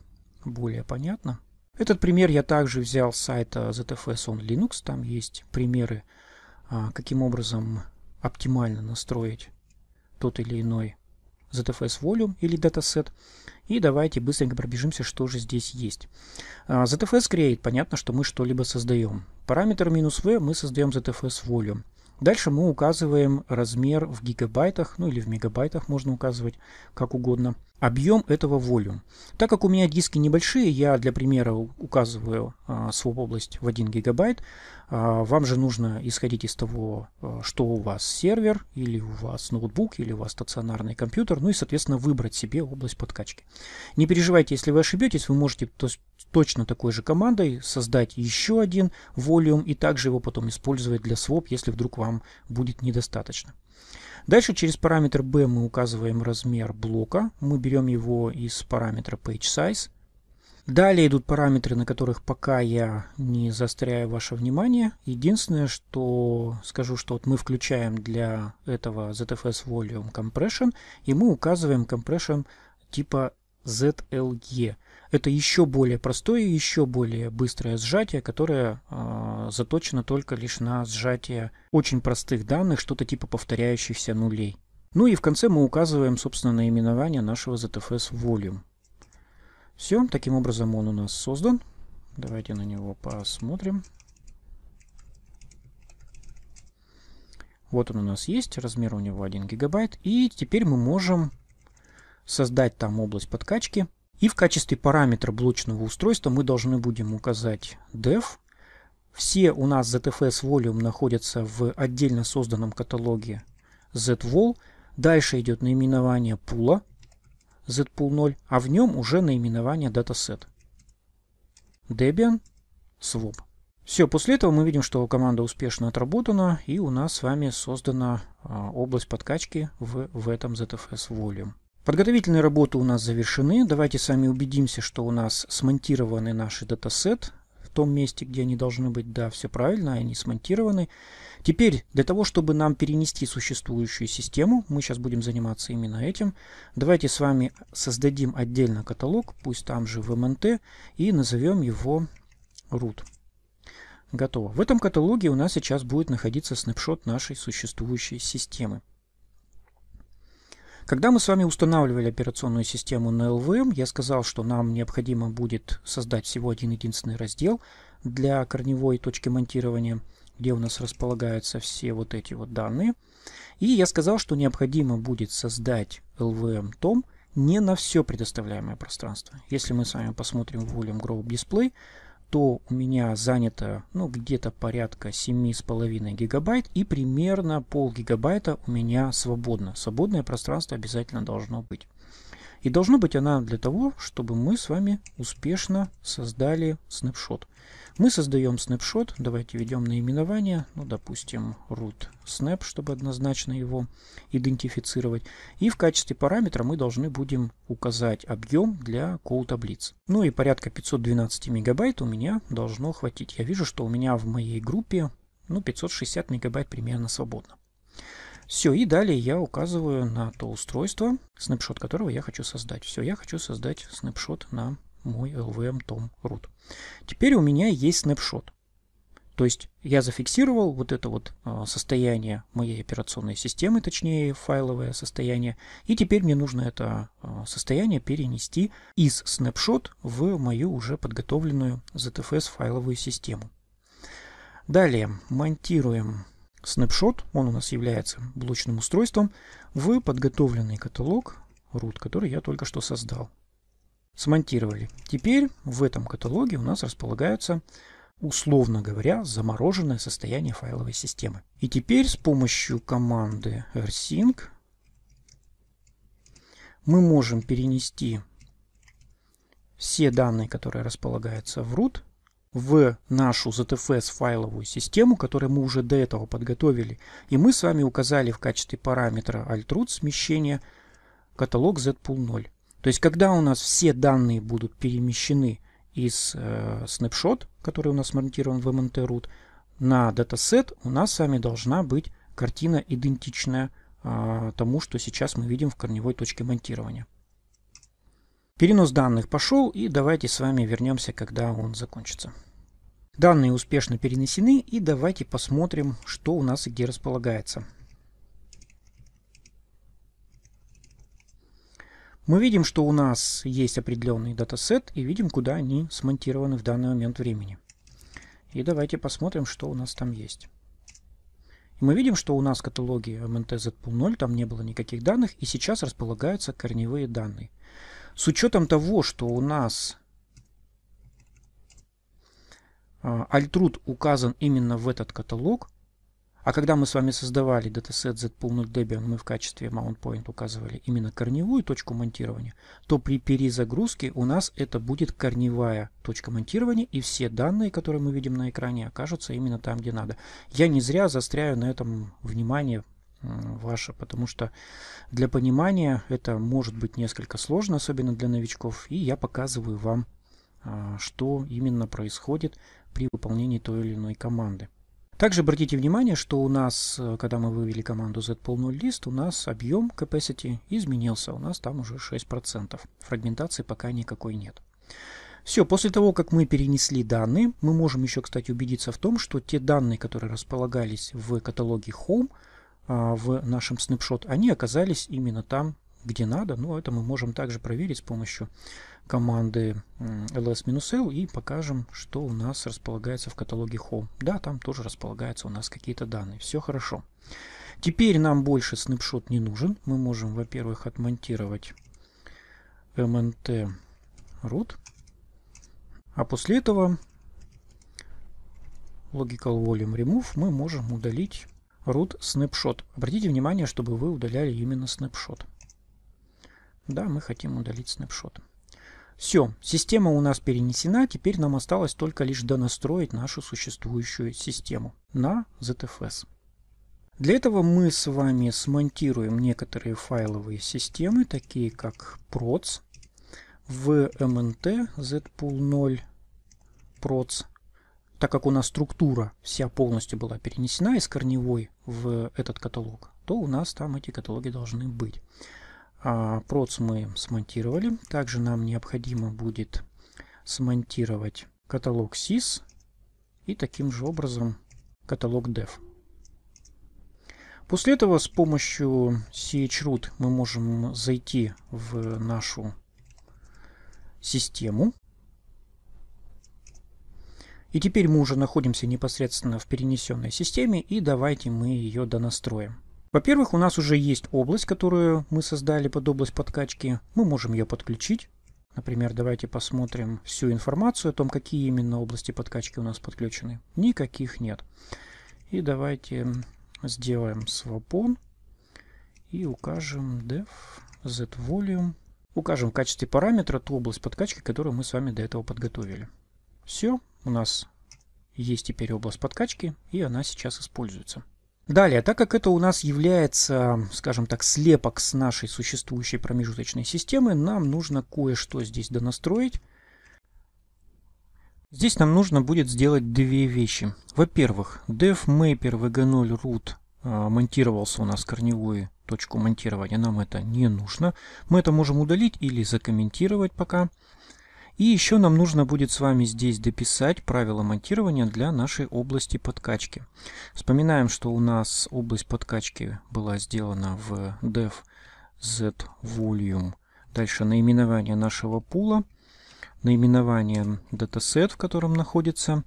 более понятно. Этот пример я также взял с сайта ZFS on Linux. Там есть примеры, а, каким образом оптимально настроить тот или иной ZFS Volume или датасет. И давайте быстренько пробежимся, что же здесь есть. А, ZFS Create, понятно, что мы что-либо создаем. Параметр "v" мы создаем ZFS Volume. Дальше мы указываем размер в гигабайтах, ну или в мегабайтах можно указывать, как угодно. Объем этого волюм. Так как у меня диски небольшие, я для примера указываю а, своп-область в 1 гигабайт. А, вам же нужно исходить из того, а, что у вас сервер, или у вас ноутбук, или у вас стационарный компьютер, ну и, соответственно, выбрать себе область подкачки. Не переживайте, если вы ошибетесь, вы можете то есть, точно такой же командой создать еще один волюм и также его потом использовать для swap, если вдруг вам будет недостаточно. Дальше через параметр b мы указываем размер блока. Мы берем его из параметра PageSize. Далее идут параметры, на которых пока я не заостряю ваше внимание. Единственное, что скажу, что вот мы включаем для этого ZFS Volume Compression, и мы указываем Compression типа ZLE это еще более простое и еще более быстрое сжатие, которое э, заточено только лишь на сжатие очень простых данных, что-то типа повторяющихся нулей. Ну и в конце мы указываем, собственно, наименование нашего ZFS Volume. Все, таким образом он у нас создан. Давайте на него посмотрим. Вот он у нас есть, размер у него 1 гигабайт. И теперь мы можем создать там область подкачки. И в качестве параметра блочного устройства мы должны будем указать dev. Все у нас ZFS Volume находятся в отдельно созданном каталоге ZVol. Дальше идет наименование пула zpool 0, а в нем уже наименование датасет. Debian swap. Все, после этого мы видим, что команда успешно отработана, и у нас с вами создана а, область подкачки в, в этом ZFS Volume. Подготовительные работы у нас завершены. Давайте сами убедимся, что у нас смонтированы наши датасет в том месте, где они должны быть. Да, все правильно, они смонтированы. Теперь, для того, чтобы нам перенести существующую систему, мы сейчас будем заниматься именно этим, давайте с вами создадим отдельно каталог, пусть там же в МНТ, и назовем его root. Готово. В этом каталоге у нас сейчас будет находиться снапшот нашей существующей системы. Когда мы с вами устанавливали операционную систему на LVM, я сказал, что нам необходимо будет создать всего один единственный раздел для корневой точки монтирования, где у нас располагаются все вот эти вот данные. И я сказал, что необходимо будет создать LVM том не на все предоставляемое пространство. Если мы с вами посмотрим в Volume Group Display, то у меня занято ну, где-то порядка 7,5 гигабайт и примерно пол гигабайта у меня свободно. Свободное пространство обязательно должно быть. И должно быть она для того, чтобы мы с вами успешно создали снапшот. Мы создаем снапшот, давайте введем наименование, ну, допустим, root snap, чтобы однозначно его идентифицировать. И в качестве параметра мы должны будем указать объем для call таблиц. Ну и порядка 512 мегабайт у меня должно хватить. Я вижу, что у меня в моей группе ну, 560 мегабайт примерно свободно. Все, и далее я указываю на то устройство, снапшот которого я хочу создать. Все, я хочу создать снапшот на мой LVM Tom root. Теперь у меня есть снапшот. То есть я зафиксировал вот это вот а, состояние моей операционной системы, точнее файловое состояние, и теперь мне нужно это а, состояние перенести из снапшот в мою уже подготовленную ZFS файловую систему. Далее монтируем снапшот, он у нас является блочным устройством, в подготовленный каталог root, который я только что создал смонтировали. Теперь в этом каталоге у нас располагаются, условно говоря, замороженное состояние файловой системы. И теперь с помощью команды rsync мы можем перенести все данные, которые располагаются в root, в нашу ZFS файловую систему, которую мы уже до этого подготовили. И мы с вами указали в качестве параметра altroot смещение каталог zpool 0. То есть, когда у нас все данные будут перемещены из э, снапшот, который у нас монтирован в MNT-root, на датасет, у нас с вами должна быть картина идентичная э, тому, что сейчас мы видим в корневой точке монтирования. Перенос данных пошел, и давайте с вами вернемся, когда он закончится. Данные успешно перенесены, и давайте посмотрим, что у нас и где располагается. Мы видим, что у нас есть определенный датасет и видим, куда они смонтированы в данный момент времени. И давайте посмотрим, что у нас там есть. мы видим, что у нас в каталоге mntz.0 там не было никаких данных, и сейчас располагаются корневые данные. С учетом того, что у нас Altrud а, указан именно в этот каталог, а когда мы с вами создавали датасет zpool мы в качестве MountPoint указывали именно корневую точку монтирования, то при перезагрузке у нас это будет корневая точка монтирования, и все данные, которые мы видим на экране, окажутся именно там, где надо. Я не зря застряю на этом внимание ваше, потому что для понимания это может быть несколько сложно, особенно для новичков, и я показываю вам, а, что именно происходит при выполнении той или иной команды. Также обратите внимание, что у нас, э, когда мы вывели команду zpool0list, у нас объем capacity изменился, у нас там уже 6%. Фрагментации пока никакой нет. Все, после того, как мы перенесли данные, мы можем еще, кстати, убедиться в том, что те данные, которые располагались в каталоге Home, а, в нашем снапшот, они оказались именно там, где надо. Но ну, это мы можем также проверить с помощью команды ls-l и покажем, что у нас располагается в каталоге home. Да, там тоже располагаются у нас какие-то данные. Все хорошо. Теперь нам больше снапшот не нужен. Мы можем, во-первых, отмонтировать mnt root, а после этого logical volume remove мы можем удалить root snapshot. Обратите внимание, чтобы вы удаляли именно snapshot. Да, мы хотим удалить снапшот. Все, система у нас перенесена, теперь нам осталось только лишь донастроить нашу существующую систему на ZFS. Для этого мы с вами смонтируем некоторые файловые системы, такие как proc, в mnt zpool 0 proc, так как у нас структура вся полностью была перенесена из корневой в этот каталог, то у нас там эти каталоги должны быть. А, проц мы смонтировали. Также нам необходимо будет смонтировать каталог SIS и таким же образом каталог DEV. После этого с помощью chroot мы можем зайти в нашу систему. И теперь мы уже находимся непосредственно в перенесенной системе и давайте мы ее донастроим. Во-первых, у нас уже есть область, которую мы создали под область подкачки. Мы можем ее подключить. Например, давайте посмотрим всю информацию о том, какие именно области подкачки у нас подключены. Никаких нет. И давайте сделаем свопон и укажем def z-volume. Укажем в качестве параметра ту область подкачки, которую мы с вами до этого подготовили. Все, у нас есть теперь область подкачки, и она сейчас используется. Далее, так как это у нас является, скажем так, слепок с нашей существующей промежуточной системы, нам нужно кое-что здесь донастроить. Здесь нам нужно будет сделать две вещи. Во-первых, devmapper vg0 root а, монтировался у нас корневую точку монтирования. Нам это не нужно. Мы это можем удалить или закомментировать пока. Пока. И еще нам нужно будет с вами здесь дописать правила монтирования для нашей области подкачки. Вспоминаем, что у нас область подкачки была сделана в dev z volume. Дальше наименование нашего пула, наименование датасет, в котором находится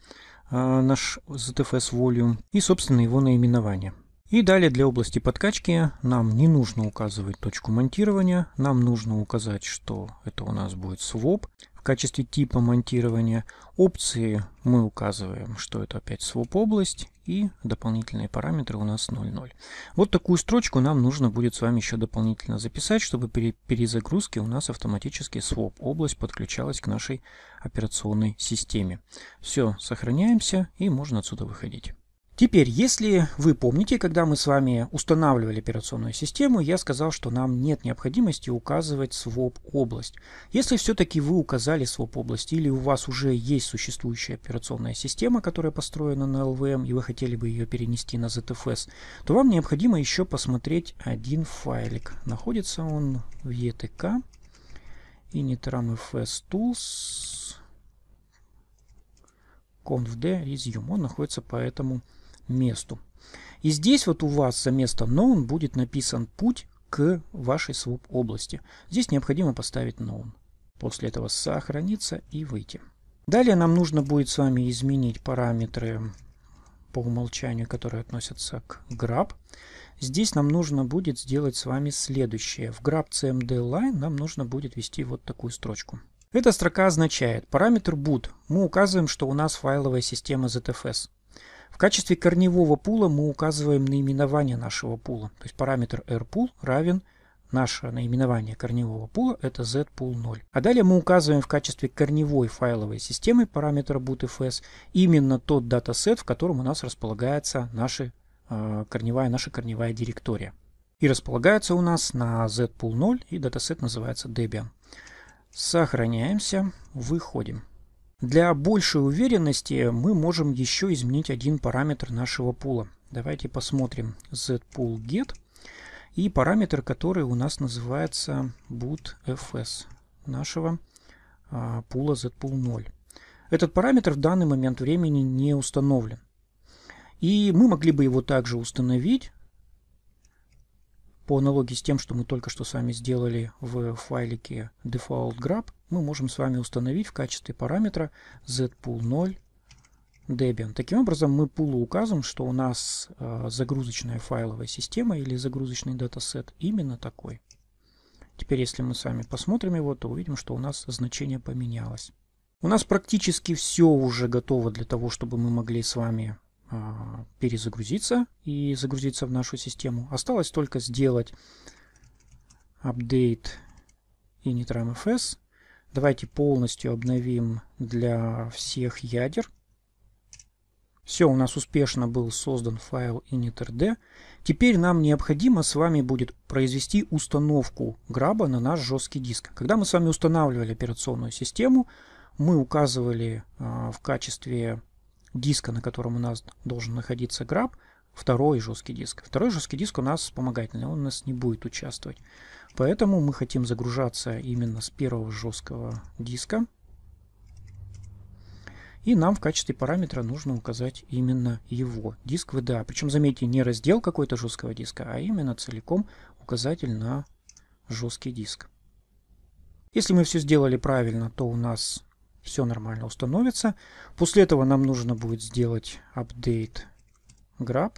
а, наш ZFS Volume и, собственно, его наименование. И далее для области подкачки нам не нужно указывать точку монтирования, нам нужно указать, что это у нас будет своп, в качестве типа монтирования опции мы указываем, что это опять своп область и дополнительные параметры у нас 0.0. Вот такую строчку нам нужно будет с вами еще дополнительно записать, чтобы при перезагрузке у нас автоматически своп область подключалась к нашей операционной системе. Все, сохраняемся и можно отсюда выходить. Теперь, если вы помните, когда мы с вами устанавливали операционную систему, я сказал, что нам нет необходимости указывать своп область Если все-таки вы указали своп область или у вас уже есть существующая операционная система, которая построена на LVM, и вы хотели бы ее перенести на ZFS, то вам необходимо еще посмотреть один файлик. Находится он в ETK initramfs tools conf d resume. Он находится по этому файлу месту. И здесь вот у вас за место known будет написан путь к вашей своп области. Здесь необходимо поставить known. После этого сохраниться и выйти. Далее нам нужно будет с вами изменить параметры по умолчанию, которые относятся к grab. Здесь нам нужно будет сделать с вами следующее. В grab cmd line нам нужно будет ввести вот такую строчку. Эта строка означает параметр boot. Мы указываем, что у нас файловая система ZFS. В качестве корневого пула мы указываем наименование нашего пула. То есть параметр rpool равен наше наименование корневого пула это zpool0. А далее мы указываем в качестве корневой файловой системы параметра bootfs именно тот датасет, в котором у нас располагается наша э, корневая, наша корневая директория. И располагается у нас на zpool0 и датасет называется debian. Сохраняемся, выходим. Для большей уверенности мы можем еще изменить один параметр нашего пула. Давайте посмотрим zpool.get и параметр, который у нас называется bootfs нашего а, пула zpool0. Этот параметр в данный момент времени не установлен. И мы могли бы его также установить по аналогии с тем, что мы только что с вами сделали в файлике default grab, мы можем с вами установить в качестве параметра zpool 0 Debian. Таким образом, мы пулу указываем, что у нас э, загрузочная файловая система или загрузочный датасет именно такой. Теперь, если мы с вами посмотрим его, то увидим, что у нас значение поменялось. У нас практически все уже готово для того, чтобы мы могли с вами а, перезагрузиться и загрузиться в нашу систему. Осталось только сделать update initramfs. Давайте полностью обновим для всех ядер. Все, у нас успешно был создан файл init.rd. Теперь нам необходимо с вами будет произвести установку граба на наш жесткий диск. Когда мы с вами устанавливали операционную систему, мы указывали а, в качестве диска, на котором у нас должен находиться граб, второй жесткий диск. Второй жесткий диск у нас вспомогательный, он у нас не будет участвовать. Поэтому мы хотим загружаться именно с первого жесткого диска. И нам в качестве параметра нужно указать именно его, диск VDA. Причем, заметьте, не раздел какой-то жесткого диска, а именно целиком указатель на жесткий диск. Если мы все сделали правильно, то у нас все нормально установится. После этого нам нужно будет сделать update grab.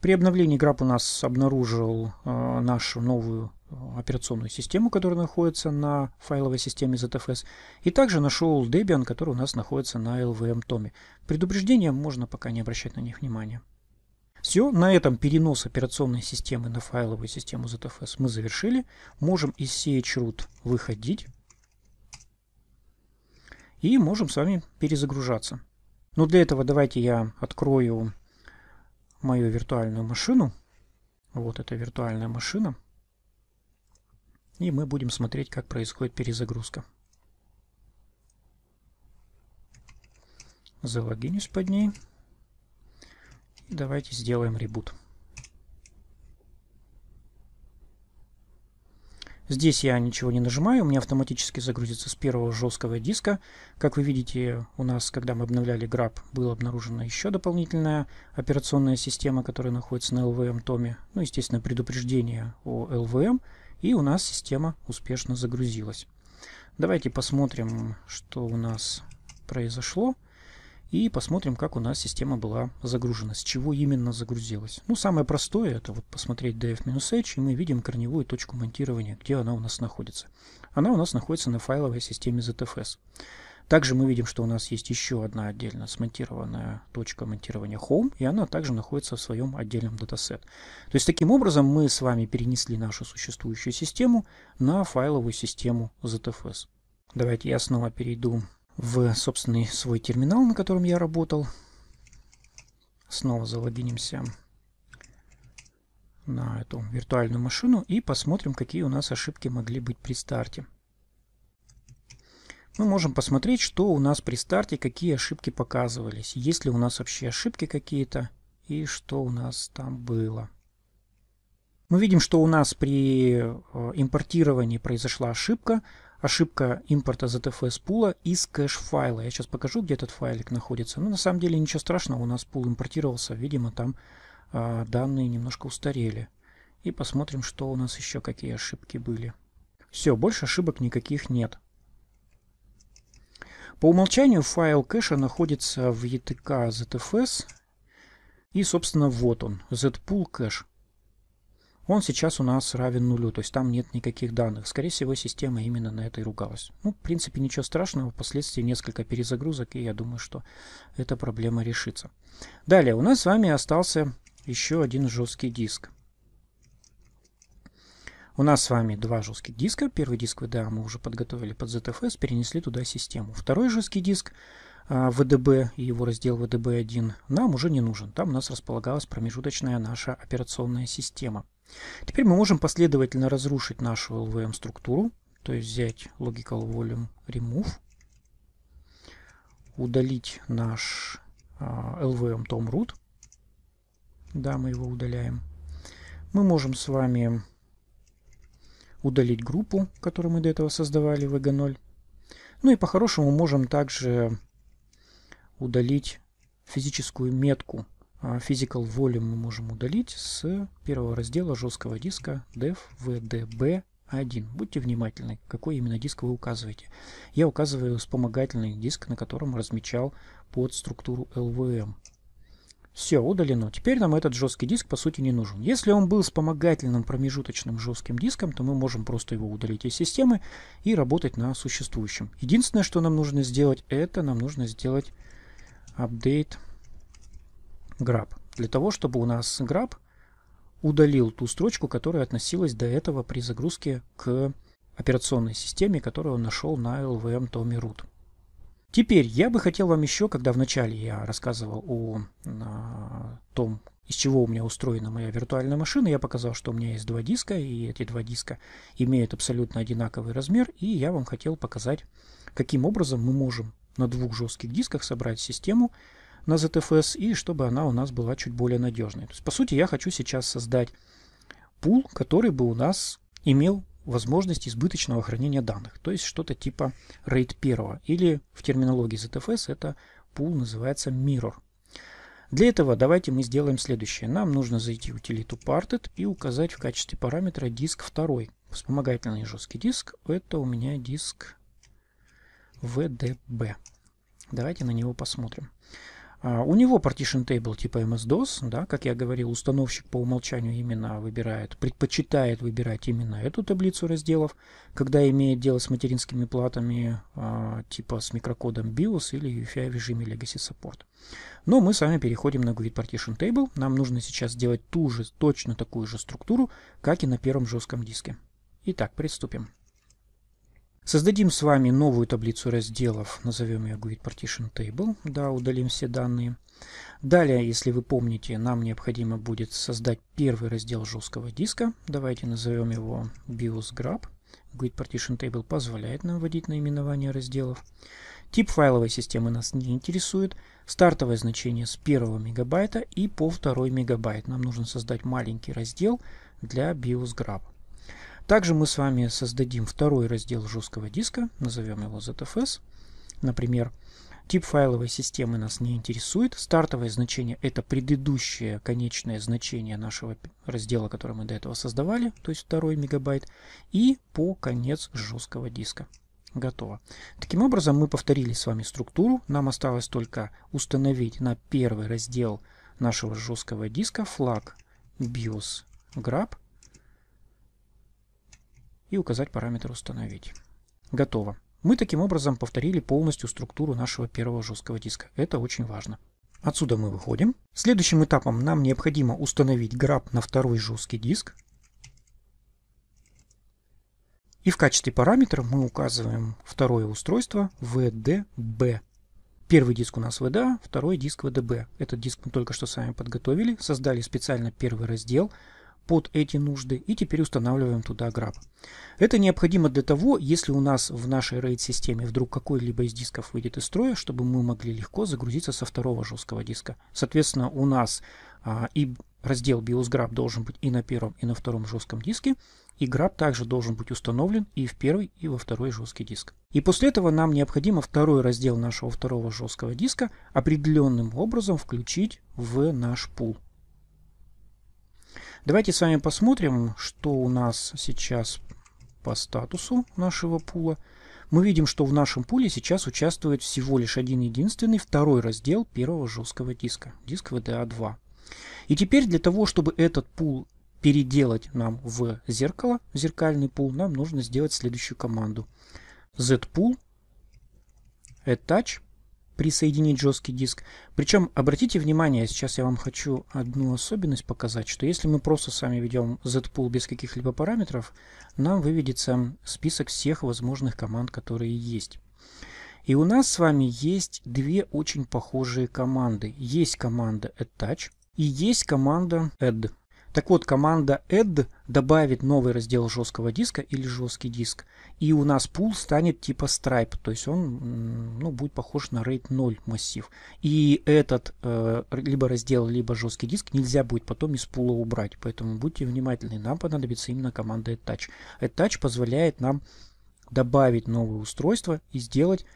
При обновлении grab у нас обнаружил э, нашу новую э, операционную систему, которая находится на файловой системе ZFS, и также нашел Debian, который у нас находится на LVM томе. Предупреждения можно пока не обращать на них внимания. Все, на этом перенос операционной системы на файловую систему ZFS мы завершили. Можем из CHRoot выходить и можем с вами перезагружаться. Но для этого давайте я открою мою виртуальную машину. Вот эта виртуальная машина. И мы будем смотреть, как происходит перезагрузка. Залогинюсь под ней. давайте сделаем ребут. Здесь я ничего не нажимаю, у меня автоматически загрузится с первого жесткого диска. Как вы видите, у нас, когда мы обновляли Grab, была обнаружена еще дополнительная операционная система, которая находится на LVM томе. Ну, естественно, предупреждение о LVM. И у нас система успешно загрузилась. Давайте посмотрим, что у нас произошло и посмотрим, как у нас система была загружена, с чего именно загрузилась. Ну, самое простое это вот посмотреть df-h, и мы видим корневую точку монтирования, где она у нас находится. Она у нас находится на файловой системе ZFS. Также мы видим, что у нас есть еще одна отдельно смонтированная точка монтирования Home, и она также находится в своем отдельном датасет. То есть таким образом мы с вами перенесли нашу существующую систему на файловую систему ZFS. Давайте я снова перейду в собственный свой терминал, на котором я работал. Снова залогинимся на эту виртуальную машину и посмотрим, какие у нас ошибки могли быть при старте. Мы можем посмотреть, что у нас при старте, какие ошибки показывались, есть ли у нас вообще ошибки какие-то и что у нас там было. Мы видим, что у нас при э, импортировании произошла ошибка – ошибка импорта ZFS пула из кэш-файла. Я сейчас покажу, где этот файлик находится. Но ну, на самом деле ничего страшного, у нас пул импортировался, видимо, там э, данные немножко устарели. И посмотрим, что у нас еще, какие ошибки были. Все, больше ошибок никаких нет. По умолчанию файл кэша находится в ETK ZFS. И, собственно, вот он, zpool кэш. Он сейчас у нас равен нулю, то есть там нет никаких данных. Скорее всего, система именно на это и ругалась. Ну, в принципе, ничего страшного. Впоследствии несколько перезагрузок, и я думаю, что эта проблема решится. Далее, у нас с вами остался еще один жесткий диск. У нас с вами два жестких диска. Первый диск VDA мы уже подготовили под ZFS, перенесли туда систему. Второй жесткий диск VDB а, и его раздел VDB1 нам уже не нужен. Там у нас располагалась промежуточная наша операционная система. Теперь мы можем последовательно разрушить нашу LVM структуру, то есть взять logical volume remove, удалить наш LVM а, Tom Root. Да, мы его удаляем. Мы можем с вами удалить группу, которую мы до этого создавали, VG0. Ну и по-хорошему можем также удалить физическую метку а, Physical Volume мы можем удалить с первого раздела жесткого диска dev vdb1. Будьте внимательны, какой именно диск вы указываете. Я указываю вспомогательный диск, на котором размечал под структуру LVM. Все, удалено. Теперь нам этот жесткий диск по сути не нужен. Если он был вспомогательным промежуточным жестким диском, то мы можем просто его удалить из системы и работать на существующем. Единственное, что нам нужно сделать, это нам нужно сделать апдейт update grab. Для того, чтобы у нас grab удалил ту строчку, которая относилась до этого при загрузке к операционной системе, которую он нашел на LVM Tommy Root. Теперь я бы хотел вам еще, когда вначале я рассказывал о, о а, том, из чего у меня устроена моя виртуальная машина, я показал, что у меня есть два диска, и эти два диска имеют абсолютно одинаковый размер, и я вам хотел показать, каким образом мы можем на двух жестких дисках собрать систему, на ZFS и чтобы она у нас была чуть более надежной. То есть, по сути, я хочу сейчас создать пул, который бы у нас имел возможность избыточного хранения данных, то есть что-то типа RAID 1, или в терминологии ZFS это пул называется Mirror. Для этого давайте мы сделаем следующее. Нам нужно зайти в утилиту Parted и указать в качестве параметра диск 2. Вспомогательный жесткий диск, это у меня диск VDB. Давайте на него посмотрим. А, у него partition table типа MS-DOS, да, как я говорил, установщик по умолчанию именно выбирает, предпочитает выбирать именно эту таблицу разделов, когда имеет дело с материнскими платами а, типа с микрокодом BIOS или UEFI в режиме Legacy Support. Но мы с вами переходим на GUID Partition Table. Нам нужно сейчас сделать ту же, точно такую же структуру, как и на первом жестком диске. Итак, приступим. Создадим с вами новую таблицу разделов, назовем ее GUID Partition Table, да, удалим все данные. Далее, если вы помните, нам необходимо будет создать первый раздел жесткого диска, давайте назовем его BIOS Grab. GUID Partition Table позволяет нам вводить наименование разделов. Тип файловой системы нас не интересует. Стартовое значение с 1 мегабайта и по 2 мегабайт. Нам нужно создать маленький раздел для BIOS Grab. Также мы с вами создадим второй раздел жесткого диска, назовем его ZFS. Например, тип файловой системы нас не интересует. Стартовое значение – это предыдущее конечное значение нашего раздела, который мы до этого создавали, то есть второй мегабайт, и по конец жесткого диска. Готово. Таким образом, мы повторили с вами структуру. Нам осталось только установить на первый раздел нашего жесткого диска флаг BIOS grab и указать параметр «Установить». Готово. Мы таким образом повторили полностью структуру нашего первого жесткого диска. Это очень важно. Отсюда мы выходим. Следующим этапом нам необходимо установить граб на второй жесткий диск. И в качестве параметра мы указываем второе устройство VDB. Первый диск у нас VDA, второй диск VDB. Этот диск мы только что сами подготовили, создали специально первый раздел, под эти нужды и теперь устанавливаем туда граб. Это необходимо для того, если у нас в нашей RAID-системе вдруг какой-либо из дисков выйдет из строя, чтобы мы могли легко загрузиться со второго жесткого диска. Соответственно, у нас а, и раздел BIOS GRAB должен быть и на первом, и на втором жестком диске, и граб также должен быть установлен и в первый, и во второй жесткий диск. И после этого нам необходимо второй раздел нашего второго жесткого диска определенным образом включить в наш пул. Давайте с вами посмотрим, что у нас сейчас по статусу нашего пула. Мы видим, что в нашем пуле сейчас участвует всего лишь один единственный второй раздел первого жесткого диска, диск VDA2. И теперь для того, чтобы этот пул переделать нам в зеркало, в зеркальный пул, нам нужно сделать следующую команду. zpool attach присоединить жесткий диск. Причем, обратите внимание, сейчас я вам хочу одну особенность показать, что если мы просто сами ведем zpool без каких-либо параметров, нам выведется список всех возможных команд, которые есть. И у нас с вами есть две очень похожие команды. Есть команда attach и есть команда add. Так вот, команда add добавит новый раздел жесткого диска или жесткий диск, и у нас пул станет типа stripe, то есть он ну, будет похож на RAID 0 массив. И этот э, либо раздел, либо жесткий диск нельзя будет потом из пула убрать, поэтому будьте внимательны, нам понадобится именно команда attach. Attach позволяет нам добавить новое устройство и сделать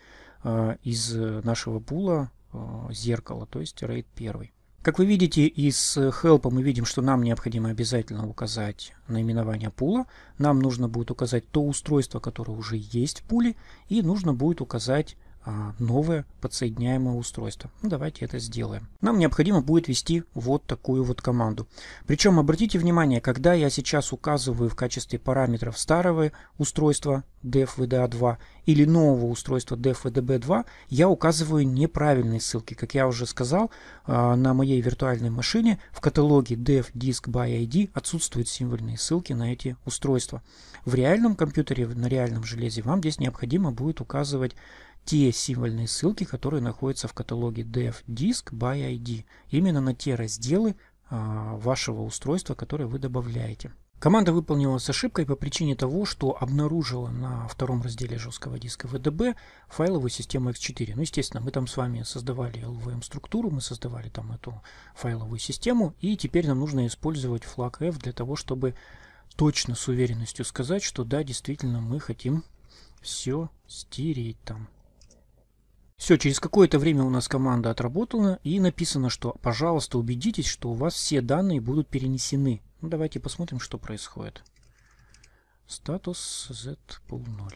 э, из нашего пула э, зеркало, то есть RAID 1. Как вы видите, из help э, мы видим, что нам необходимо обязательно указать наименование пула. Нам нужно будет указать то устройство, которое уже есть в пуле, и нужно будет указать а, новое подсоединяемое устройство. Ну, давайте это сделаем. Нам необходимо будет ввести вот такую вот команду. Причем обратите внимание, когда я сейчас указываю в качестве параметров старого устройства DevVDA2 а или нового устройства DevVDB2, я указываю неправильные ссылки. Как я уже сказал, а, на моей виртуальной машине в каталоге Dev Disk by отсутствуют символьные ссылки на эти устройства. В реальном компьютере, на реальном железе вам здесь необходимо будет указывать те символьные ссылки, которые находятся в каталоге dev disk by ID, именно на те разделы а, вашего устройства, которые вы добавляете. Команда выполнила с ошибкой по причине того, что обнаружила на втором разделе жесткого диска VDB файловую систему X4. Ну, естественно, мы там с вами создавали LVM-структуру, мы создавали там эту файловую систему, и теперь нам нужно использовать флаг F для того, чтобы точно с уверенностью сказать, что да, действительно мы хотим все стереть там. Все, через какое-то время у нас команда отработана и написано, что пожалуйста убедитесь, что у вас все данные будут перенесены. Ну, давайте посмотрим, что происходит. Статус z пол 0.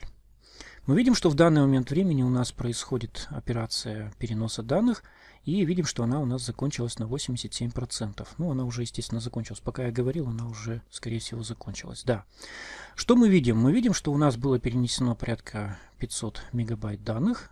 Мы видим, что в данный момент времени у нас происходит операция переноса данных и видим, что она у нас закончилась на 87%. Ну, она уже, естественно, закончилась. Пока я говорил, она уже, скорее всего, закончилась. Да. Что мы видим? Мы видим, что у нас было перенесено порядка 500 мегабайт данных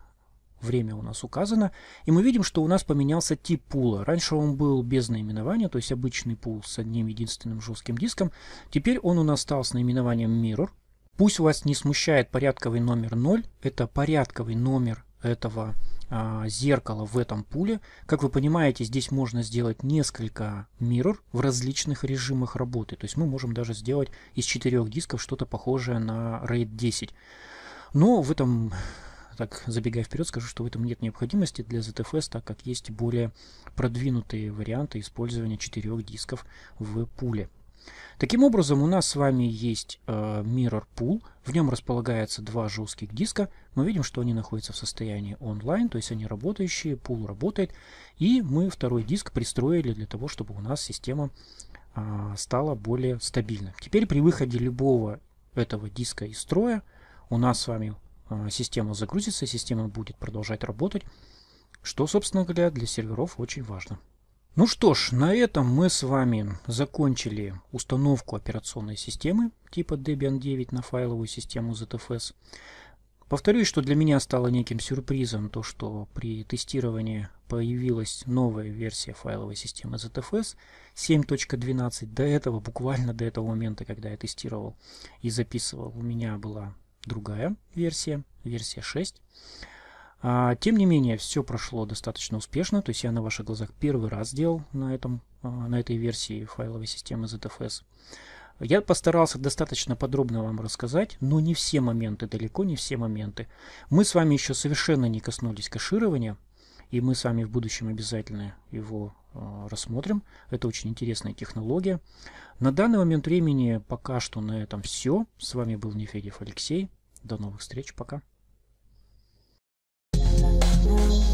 время у нас указано, и мы видим, что у нас поменялся тип пула. Раньше он был без наименования, то есть обычный пул с одним единственным жестким диском. Теперь он у нас стал с наименованием Mirror. Пусть вас не смущает порядковый номер 0, это порядковый номер этого а, зеркала в этом пуле. Как вы понимаете, здесь можно сделать несколько Mirror в различных режимах работы. То есть мы можем даже сделать из четырех дисков что-то похожее на RAID 10. Но в этом так забегая вперед, скажу, что в этом нет необходимости для ZFS, так как есть более продвинутые варианты использования четырех дисков в пуле. Таким образом, у нас с вами есть э, Mirror Pool, в нем располагается два жестких диска, мы видим, что они находятся в состоянии онлайн, то есть они работающие, пул работает, и мы второй диск пристроили для того, чтобы у нас система э, стала более стабильной. Теперь при выходе любого этого диска из строя у нас с вами Э, система загрузится, система будет продолжать работать, что, собственно говоря, для серверов очень важно. Ну что ж, на этом мы с вами закончили установку операционной системы типа Debian 9 на файловую систему ZFS. Повторюсь, что для меня стало неким сюрпризом то, что при тестировании появилась новая версия файловой системы ZFS 7.12. До этого, буквально до этого момента, когда я тестировал и записывал, у меня была другая версия, версия 6. А, тем не менее, все прошло достаточно успешно, то есть я на ваших глазах первый раз делал на, этом, а, на этой версии файловой системы ZFS. Я постарался достаточно подробно вам рассказать, но не все моменты, далеко не все моменты. Мы с вами еще совершенно не коснулись кэширования, и мы с вами в будущем обязательно его а, рассмотрим. Это очень интересная технология. На данный момент времени пока что на этом все. С вами был Нефедев Алексей. До новых встреч. Пока. Thank